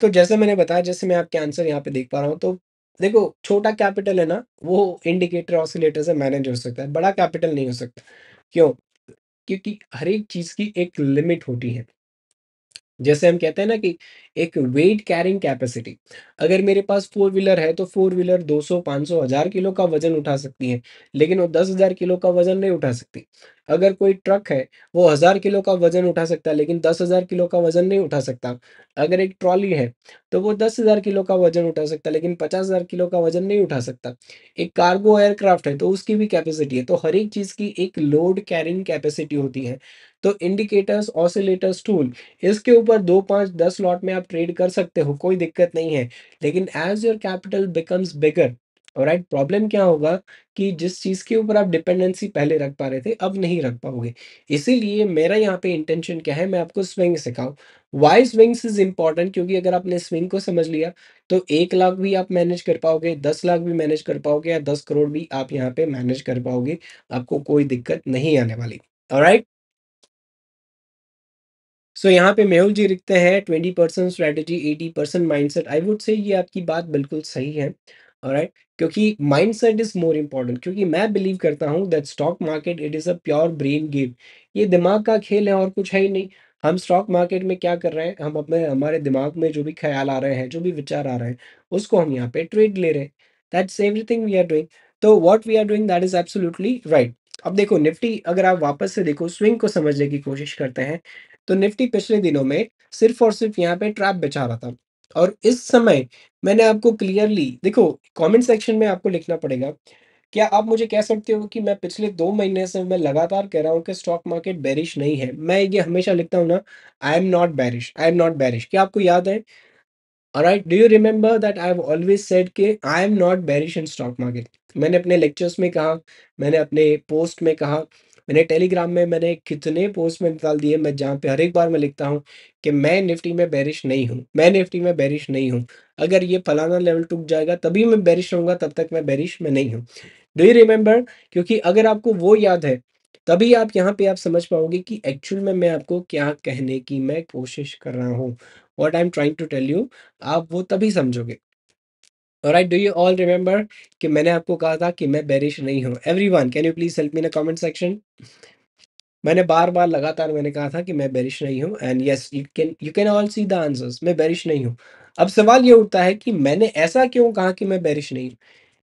A: तो जैसे मैंने बताया जैसे मैं आपके answer यहाँ पे देख पा रहा हूँ तो देखो छोटा कैपिटल है ना वो इंडिकेटर ऑसिलेटर से मैनेज हो सकता है बड़ा कैपिटल नहीं हो सकता क्यों क्योंकि हर एक चीज की एक लिमिट होती है जैसे हम कहते हैं ना कि एक वेट कैरिंग कैपेसिटी अगर मेरे पास फोर व्हीलर है तो फोर व्हीलर 200, 500, हजार किलो का वजन उठा सकती है लेकिन वो दस हजार किलो का वजन नहीं उठा सकती अगर कोई ट्रक है वो हजार किलो का वजन उठा सकता है लेकिन दस हजार किलो का वजन नहीं उठा सकता अगर एक ट्रॉली है तो वो दस हजार किलो का वजन उठा सकता है लेकिन पचास हजार किलो का वजन नहीं उठा सकता एक कार्गो एयरक्राफ्ट है तो उसकी भी कैपेसिटी है तो हर एक चीज की एक लोड कैरिंग कैपेसिटी होती है तो इंडिकेटर्स ऑसिलेटर्स टूल इसके ऊपर दो पांच दस लॉट में आप आप ट्रेड कर सकते हो कोई दिक्कत नहीं है लेकिन as your capital becomes bigger और राइट प्रॉब्लम क्या होगा कि जिस चीज़ के ऊपर आप डिपेंडेंसी पहले रख पा रहे थे अब नहीं रख पाओगे इसीलिए मेरा यहाँ पे इंटेंशन क्या है मैं आपको स्विंग सिखाऊ वाई स्विंग्स इज इंपॉर्टेंट क्योंकि अगर आपने स्विंग को समझ लिया तो एक लाख भी आप मैनेज कर पाओगे दस लाख भी मैनेज कर पाओगे या दस करोड़ भी आप यहाँ पे मैनेज कर पाओगे आपको कोई दिक्कत नहीं आने वाली राइट सो so, यहाँ पे मेहुल जी लिखते हैं twenty percent strategy eighty percent mind I would say ये आपकी बात बिल्कुल सही है और right? क्योंकि mind set is more important क्योंकि मैं बिलीव करता हूँ that stock market it is a pure brain game ये दिमाग का खेल है और कुछ है ही नहीं हम स्टॉक मार्केट में क्या कर रहे हैं हम अपने हमारे दिमाग में जो भी ख्याल आ रहे हैं जो भी विचार आ रहे हैं उसको हम यहाँ पे ट्रेड ले रहे हैं that's everything we are doing तो what we are doing that is absolutely right अब देखो निफ्टी अगर आप वापस से देखो स्विंग को समझने की कोशिश करते हैं तो निफ्टी पिछले दिनों में सिर्फ और सिर्फ यहाँ पे ट्रैप बेचा रहा था और इस समय मैंने आपको क्लियरली देखो कमेंट सेक्शन में आपको लिखना पड़ेगा क्या आप मुझे कह सकते हो कि मैं पिछले दो महीने से मैं लगातार कह रहा हूँ कि स्टॉक मार्केट बैरिश नहीं है मैं ये हमेशा लिखता हूँ ना I am not bearish I am not bearish क्या आपको याद है right do you remember that I have always said के I am not bearish in stock market मैंने अपने लेक्चर्स में कहा मैंने अपने पोस्ट में कहा मैंने टेलीग्राम में मैंने कितने पोस्ट में निकाल दिए मैं जहाँ पे हर एक बार मैं लिखता हूँ कि मैं निफ्टी में बैरिश नहीं हूँ मैं निफ्टी में बैरिश नहीं हूँ अगर ये फलाना लेवल टूट जाएगा तभी मैं बैरिश रहूँगा तब तक मैं बैरिश में नहीं हूँ डू यू रिमेम्बर क्योंकि अगर आपको वो याद है तभी आप यहाँ पे आप समझ पाओगे कि एक्चुअल में मैं आपको क्या कहने की मैं कोशिश कर रहा हूँ what I am trying to tell you आप वो तभी समझोगे right do you all remember कि मैंने आपको कहा था कि मैं बैरिश नहीं हूँ everyone can you please help me in comment section मैंने बार बार लगातार मैंने कहा था कि मैं बैरिश नहीं हूँ and yes you can you can all see the answers मैं बैरिश नहीं हूँ अब सवाल ये उठता है कि मैंने ऐसा क्यों कहा कि मैं बैरिश नहीं हूँ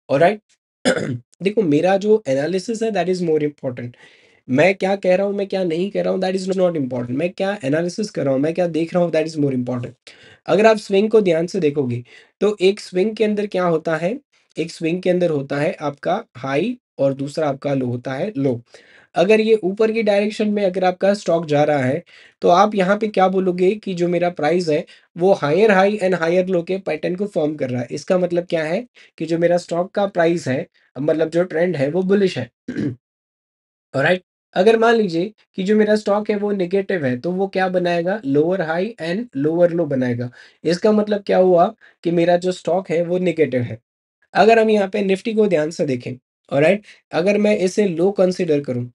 A: और राइट देखो मेरा जो एनालिसिस है दैट इज मोर इम्पोर्टेंट मैं क्या कह रहा हूँ मैं क्या नहीं कह रहा हूँ दैट इज नॉट इम्पॉर्टेंट मैं क्या एनालिसिस कर रहा हूँ मैं क्या देख रहा हूँ दैट इज मोर इम्पॉर्टेंट अगर आप स्विंग को ध्यान से देखोगे तो एक स्विंग के अंदर क्या होता है एक स्विंग के अंदर होता है आपका हाई और दूसरा आपका लो होता है लो अगर ये ऊपर की डायरेक्शन में अगर आपका स्टॉक जा रहा है तो आप यहाँ पे क्या बोलोगे कि जो मेरा प्राइस है वो higher high and higher low के पैटर्न को फॉर्म कर रहा है इसका मतलब क्या है कि जो मेरा स्टॉक का प्राइस है मतलब जो ट्रेंड है वो बुलिश है राइट अगर मान लीजिए कि जो मेरा स्टॉक है वो नेगेटिव है तो वो क्या बनाएगा lower high and lower low बनाएगा इसका मतलब क्या हुआ कि मेरा जो स्टॉक है वो नेगेटिव है अगर हम यहाँ पे निफ्टी को ध्यान से देखें और राइट अगर मैं इसे लो कंसिडर करूँ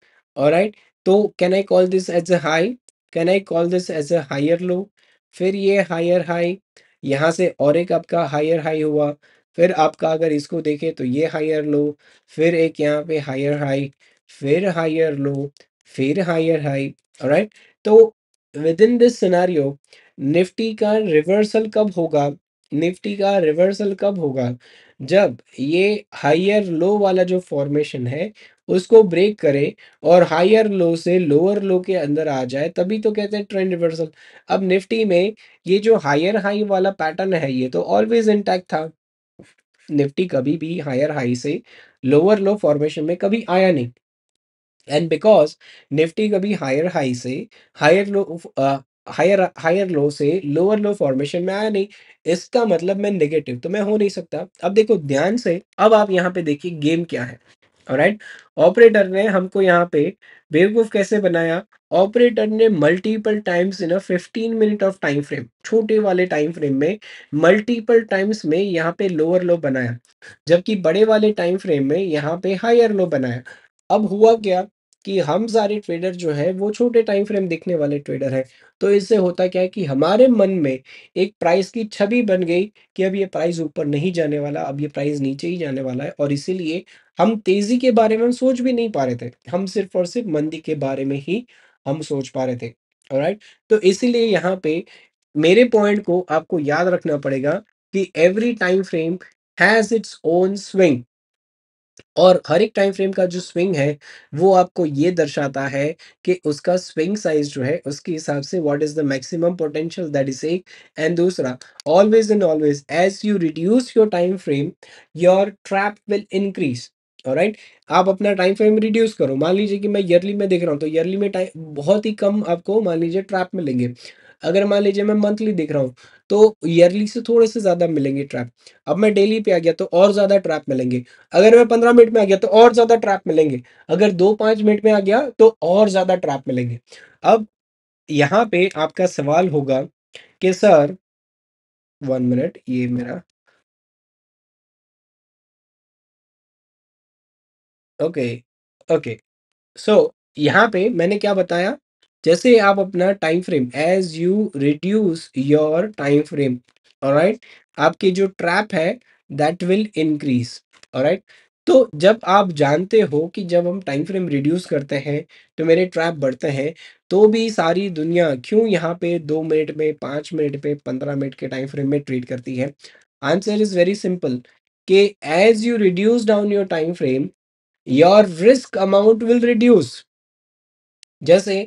A: और राइट तो can I call this as a high can I call this as a higher low फिर ये हायर हाई यहाँ से और एक आपका हायर हाई हुआ फिर आपका अगर इसको देखें तो ये हायर लो फिर एक यहाँ पे हायर हाई फिर हायर लो फिर हायर हाई राइट तो within this scenario Nifty का रिवर्सल कब होगा निफ्टी का रिवर्सल कब होगा जब ये हायर लो वाला जो फॉर्मेशन है उसको ब्रेक करे और हायर लो से लोअर लो के अंदर आ जाए तभी तो कहते हैं ट्रेंड रिवर्सल अब निफ्टी में ये जो हायर हाई वाला पैटर्न है ये तो ऑलवेज इंटैक्ट था निफ्टी कभी भी हायर हाई से लोअर लो फॉर्मेशन में कभी आया नहीं एंड बिकॉज निफ्टी कभी हायर हाई से higher low higher higher low से लोअर लो फॉर्मेशन में आया नहीं इसका मतलब मैं नेगेटिव तो मैं हो नहीं सकता अब देखो ध्यान से अब आप यहाँ पे देखिए गेम क्या है राइट ऑपरेटर ने हमको यहाँ पे बेवकूफ कैसे बनाया ऑपरेटर ने multiple times in a 15 minute of time frame छोटे वाले टाइम फ्रेम में मल्टीपल टाइम्स में यहाँ पे लोअर लो बनाया जबकि बड़े वाले टाइम फ्रेम में यहाँ पे हायर लो बनाया अब हुआ क्या कि हम सारे ट्रेडर जो है वो छोटे टाइम फ्रेम दिखने वाले ट्रेडर हैं तो इससे होता क्या है कि हमारे मन में एक प्राइस की छवि बन गई कि अब ये प्राइस ऊपर नहीं जाने वाला अब ये प्राइस नीचे ही जाने वाला है और इसीलिए हम तेज़ी के बारे में सोच भी नहीं पा रहे थे हम सिर्फ और सिर्फ मंदी के बारे में ही हम सोच पा रहे थे राइट तो इसीलिए यहाँ पे मेरे पॉइंट को आपको याद रखना पड़ेगा कि every time frame has its own swing और हर एक टाइम फ्रेम का जो स्विंग है, वो आपको ये दर्शाता है कि उसका स्विंग साइज़ जो है, उसके हिसाब से what is the maximum potential that is एक एंड दूसरा always and always as you reduce your time frame, your trap will increase right आप अपना टाइम फ्रेम रिड्यूस करो। मान लीजिए कि मैं ईयरली में देख रहा हूँ, तो ईयरली में टाइम बहुत ही कम आपको मान लीजिए ट्रैप मिलेंगे। अगर मान लीजिए मैं मंथली देख रहा हूँ तो ईयरली से थोड़े से ज़्यादा मिलेंगे ट्रैप अब मैं डेली पे आ गया तो और ज़्यादा ट्रैप मिलेंगे अगर मैं पंद्रह मिनट में आ गया तो और ज़्यादा ट्रैप मिलेंगे अगर दो पांच मिनट में आ गया तो और ज़्यादा ट्रैप मिलेंगे अब यहाँ पे आपका सवाल होगा कि सर वन मिनट ये मेरा ओके ओके सो यहाँ पे मैंने क्या बताया जैसे आप अपना time frame as you reduce your time frame right आपकी जो ट्रैप है दैट विल इंक्रीज राइट तो जब आप जानते हो कि जब हम टाइम फ्रेम रिड्यूस करते हैं तो मेरे ट्रैप बढ़ते हैं तो भी सारी दुनिया क्यों यहाँ पे दो मिनट में पाँच मिनट पे पंद्रह मिनट के टाइम फ्रेम में ट्रेड करती है आंसर इज़ वेरी सिंपल कि as you reduce down your time frame your risk amount will reduce जैसे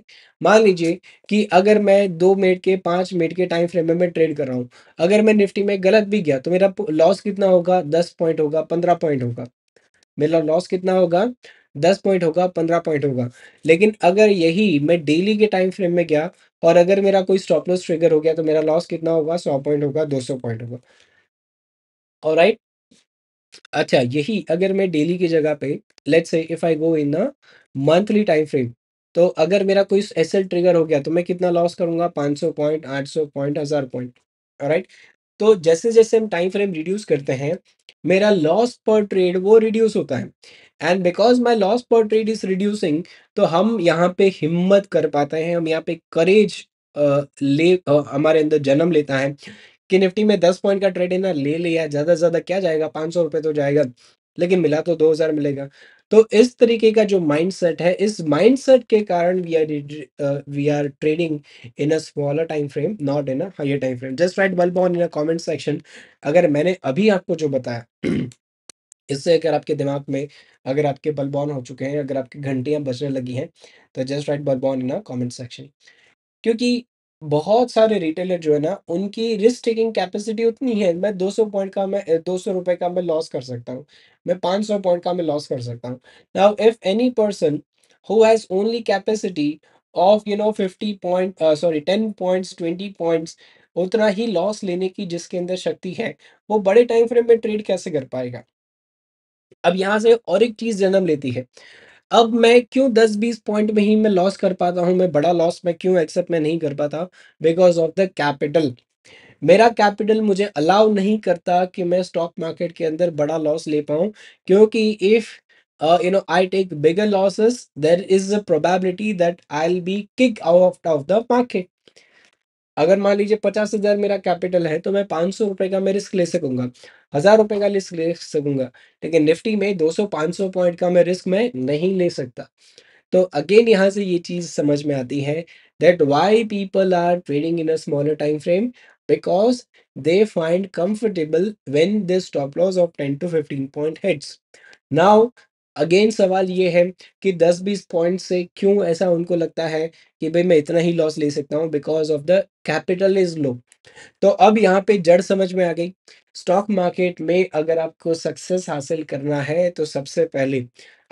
A: मान लीजिए कि अगर मैं दो मिनट के पांच मिनट के टाइम फ्रेम में मैं ट्रेड कर रहा हूं अगर मैं निफ्टी में गलत भी गया तो मेरा लॉस कितना होगा दस पॉइंट होगा, पंद्रह पॉइंट होगा। मेरा लॉस कितना होगा दस पॉइंट होगा, पंद्रह पॉइंट होगा। लेकिन अगर यही मैं डेली के टाइम फ्रेम में गया और अगर मेरा कोई स्टॉप लॉस ट्रिगर हो गया तो मेरा लॉस कितना होगा सौ पॉइंट होगा, दो सौ पॉइंट होगा। और राइट अच्छा यही अगर मैं डेली की जगह पे let's say if I go in a monthly time frame तो अगर मेरा कोई एस ट्रिगर हो गया तो मैं कितना लॉस करूंगा 500 पॉइंट 800 पॉइंट हजार पॉइंट राइट तो जैसे जैसे हम टाइम फ्रेम रिड्यूस करते हैं मेरा लॉस पर ट्रेड वो रिड्यूस होता है and because my loss per trade is reducing तो हम यहाँ पे हिम्मत कर पाते हैं हम यहाँ पे करेज ले हमारे अंदर जन्म लेता है कि निफ्टी में दस पॉइंट का ट्रेड है ना ले लिया ज़्यादा से ज़्यादा क्या जाएगा पाँच सौ रुपये तो जाएगा लेकिन मिला तो दो हज़ार मिलेगा तो इस तरीके का जो माइंडसेट है इस माइंडसेट के कारण we are we are trading in a smaller time frame not in a higher time frame just write bulb on in a comment section अगर मैंने अभी आपको जो बताया इससे अगर आपके दिमाग में अगर आपके बल्ब ऑन हो चुके हैं अगर आपकी घंटियां बजने लगी हैं तो just write bulb on in a comment section क्योंकि बहुत सारे रिटेलर जो है ना, उनकी रिस्क टेकिंग कैपेसिटी उतनी है, मैं 200 पॉइंट का मैं 200 रुपए का मैं लॉस कर सकता हूँ, मैं 500 पॉइंट का मैं लॉस कर सकता हूँ। Now if any person who has only capacity of you know 50 point sorry 10 points, 20 points उतना ही लॉस लेने की जिसके अंदर शक्ति है, वो बड़े टाइम फ्रेम में ट्रेड कैसे कर पाएगा? अब यहाँ से और एक चीज़ जन्म लेती है। अब मैं क्यों 10-20 पॉइंट में ही मैं लॉस कर पाता हूं मैं बड़ा लॉस मैं क्यों एक्सेप्ट मैं नहीं कर पाता बिकॉज ऑफ द कैपिटल मेरा कैपिटल मुझे अलाउ नहीं करता कि मैं स्टॉक मार्केट के अंदर बड़ा लॉस ले पाऊं क्योंकि if you know I take bigger losses there is a probability that I i'll be kicked out of the market अगर मान लीजिए पचास हजार मेरा कैपिटल है तो मैं पाँच सौ रुपये का मैं रिस्क ले सकूंगा हजार रुपये का रिस्क ले सकूंगा लेकिन निफ्टी में दो सौ पाँच सौ पॉइंट का मैं रिस्क मैं नहीं ले सकता तो अगेन यहाँ से ये चीज़ समझ में आती है that why people are trading in a smaller time frame because they find comfortable when this stop loss of ten to fifteen point hits. Now again सवाल ये है कि 10-20 पॉइंट से क्यों ऐसा उनको लगता है कि भाई मैं इतना ही लॉस ले सकता हूँ because of the capital is low तो अब यहाँ पे जड़ समझ में आ गई स्टॉक मार्केट में अगर आपको सक्सेस हासिल करना है तो सबसे पहले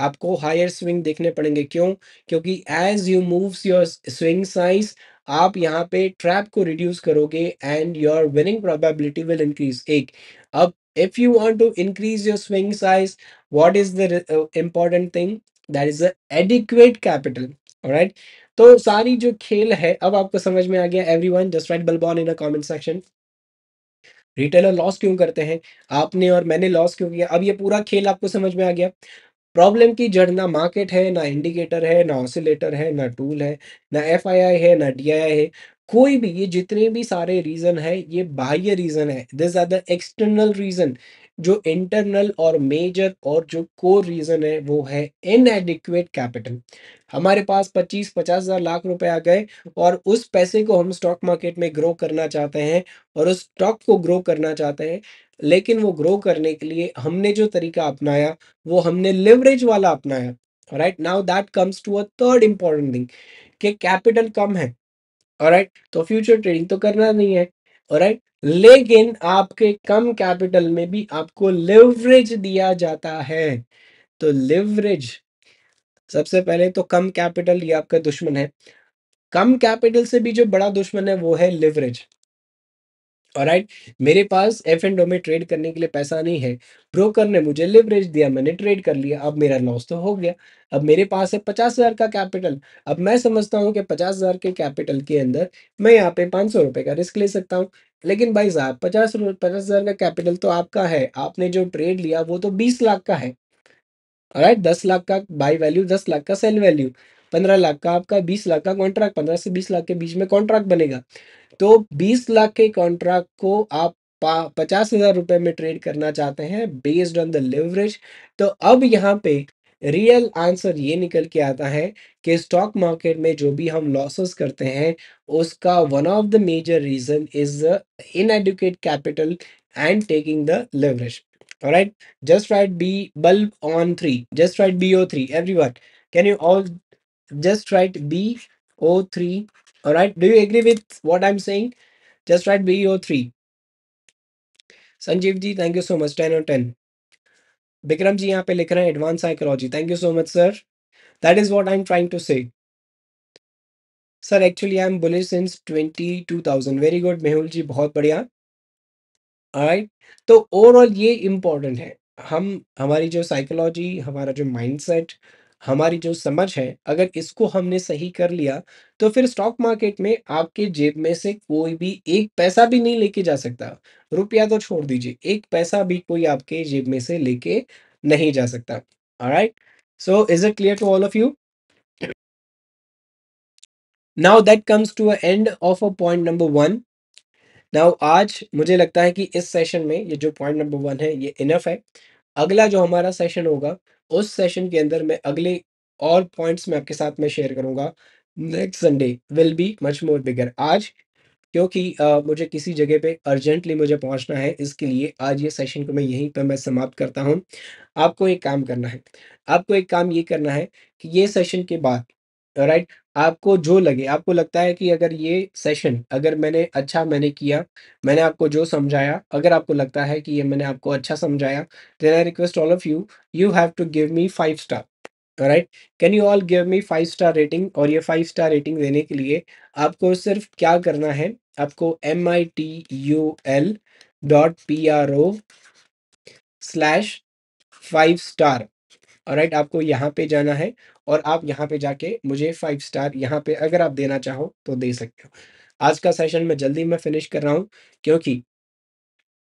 A: आपको हायर स्विंग देखने पड़ेंगे क्यों क्योंकि as you moves your swing size आप यहाँ पे ट्रैप को रिड्यूस करोगे and your winning probability will increase एक अब if you want to increase your swing size what is the uh, important thing that is the adequate capital all right तो सारी जो खेल है अब आपको समझ में आ गया everyone just write bulb on in a comment section retailer loss क्यों करते हैं आपने और मैंने लॉस क्यों किया अब ये पूरा खेल आपको समझ में आ गया प्रॉब्लम की जड़ ना मार्केट है ना इंडिकेटर है ना ऑसिलेटर है ना टूल है ना एफ है ना डी है कोई भी ये जितने भी सारे रीज़न है ये बाह्य रीज़न है this are the external reason जो इंटरनल और मेजर और जो कोर रीज़न है वो है इनएडिक्वेट कैपिटल हमारे पास 25 पचास हज़ार लाख रुपए आ गए और उस पैसे को हम स्टॉक मार्केट में ग्रो करना चाहते हैं और उस स्टॉक को ग्रो करना चाहते हैं लेकिन वो ग्रो करने के लिए हमने जो तरीका अपनाया वो हमने लेवरेज वाला अपनाया right now that comes to a third important thing कि कैपिटल कम है राइट तो फ्यूचर ट्रेडिंग तो करना नहीं है राइट लेकिन आपके कम कैपिटल में भी आपको लिवरेज दिया जाता है तो लिवरेज सबसे पहले तो कम कैपिटल ये आपका दुश्मन है कम कैपिटल से भी जो बड़ा दुश्मन है वो है लिवरेज और मेरे पास एफ एंड डो में ट्रेड करने के लिए पैसा नहीं है ब्रोकर ने मुझे लिवरेज दिया मैंने ट्रेड कर लिया अब मेरा लॉस तो हो गया अब मेरे पास है पचास हज़ार का कैपिटल अब मैं समझता हूँ कि पचास हज़ार के कैपिटल के अंदर मैं यहाँ पे पाँच सौ रुपये का रिस्क ले सकता हूँ लेकिन भाई साहब पचास पचास हज़ार का कैपिटल तो आपका है आपने जो ट्रेड लिया वो तो बीस लाख का है राइट दस लाख का बाई वैल्यू दस लाख का सेल वैल्यू पंद्रह लाख का आपका बीस लाख का कॉन्ट्रैक्ट पंद्रह से बीस लाख के बीच में कॉन्ट्रैक्ट बनेगा तो 20 लाख के कॉन्ट्रैक्ट को आप पचास हजार रुपए में ट्रेड करना चाहते हैं बेस्ड ऑन द लिवरेज तो अब यहाँ पे रियल आंसर ये निकल के आता है कि स्टॉक मार्केट में जो भी हम लॉसेस करते हैं उसका one of the major reason is in inadequate capital and taking the bulb on three just write B O three every write can you all just write B O three all right do you agree with what i'm saying just write bo3 Sanjeev ji thank you so much ten और ten Vikram ji यहाँ पे लिख रहे हैं advance psychology thank you so much sir that is what I am trying to say sir actually I am bullish since twenty two thousand very good Mehul ji बहुत बढ़िया right तो overall ये इम्पोर्टेंट है हम हमारी जो साइकोलॉजी हमारा जो माइंडसेट हमारी जो समझ है अगर इसको हमने सही कर लिया तो फिर स्टॉक मार्केट में आपके जेब में से कोई भी एक पैसा भी नहीं लेके जा सकता रुपया तो छोड़ दीजिए एक पैसा भी कोई आपके जेब में से लेके नहीं जा सकता right so is it clear to all of you now that comes to end of a point number one now आज मुझे लगता है कि इस सेशन में ये जो पॉइंट नंबर वन है ये इनफ है अगला जो हमारा सेशन होगा उस सेशन के अंदर मैं अगले और पॉइंट्स मैं आपके साथ में शेयर करूंगा next Sunday will be much more bigger आज क्योंकि आ, मुझे किसी जगह पे अर्जेंटली मुझे पहुंचना है इसके लिए आज ये सेशन को मैं यहीं पर मैं समाप्त करता हूं आपको एक काम करना है आपको एक काम ये करना है कि ये सेशन के बाद राइट आपको जो लगे आपको लगता है कि अगर ये सेशन अगर मैंने अच्छा मैंने किया मैंने आपको जो समझाया अगर आपको लगता है कि ये मैंने आपको अच्छा समझाया then I request all of you you have to give me five star right can you all give me five star rating और ये फाइव स्टार रेटिंग देने के लिए आपको सिर्फ क्या करना है आपको M I T U L dot P R O slash five star right आपको यहाँ पे जाना है और आप यहाँ पे जाके मुझे फाइव स्टार यहाँ पे अगर आप देना चाहो तो दे सकते हो आज का सेशन मैं जल्दी में फिनिश कर रहा हूँ क्योंकि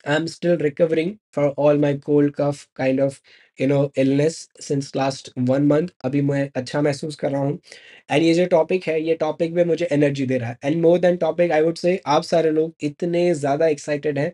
A: I am still recovering for all my cold cough kind of you know illness since last one month अभी मैं अच्छा महसूस कर रहा हूँ एंड ये जो टॉपिक है ये टॉपिक में मुझे एनर्जी दे रहा है and more than topic I would say आप सारे लोग इतने ज़्यादा एक्साइटेड हैं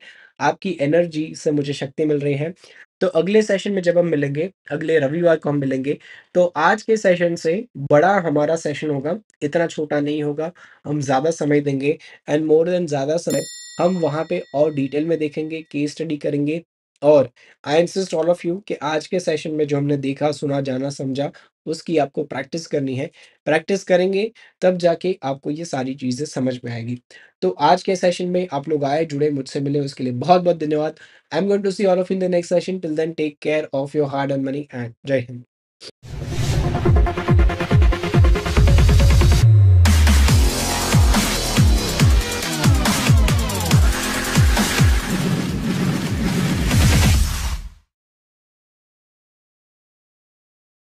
A: आपकी एनर्जी से मुझे शक्ति मिल रही है तो अगले सेशन में जब हम मिलेंगे अगले रविवार को हम मिलेंगे तो आज के सेशन से बड़ा हमारा सेशन होगा इतना छोटा नहीं होगा हम ज़्यादा समय देंगे एंड मोर देन ज़्यादा समय हम वहाँ पे और डिटेल में देखेंगे केस स्टडी करेंगे और I insist all of you कि आज के सेशन में जो हमने देखा सुना जाना समझा उसकी आपको प्रैक्टिस करनी है प्रैक्टिस करेंगे तब जाके आपको ये सारी चीज़ें समझ में आएगी तो आज के सेशन में आप लोग आए जुड़े मुझसे मिले उसके लिए बहुत बहुत धन्यवाद I am going to see all of in the next session till then take care of your heart and money and Jai Hind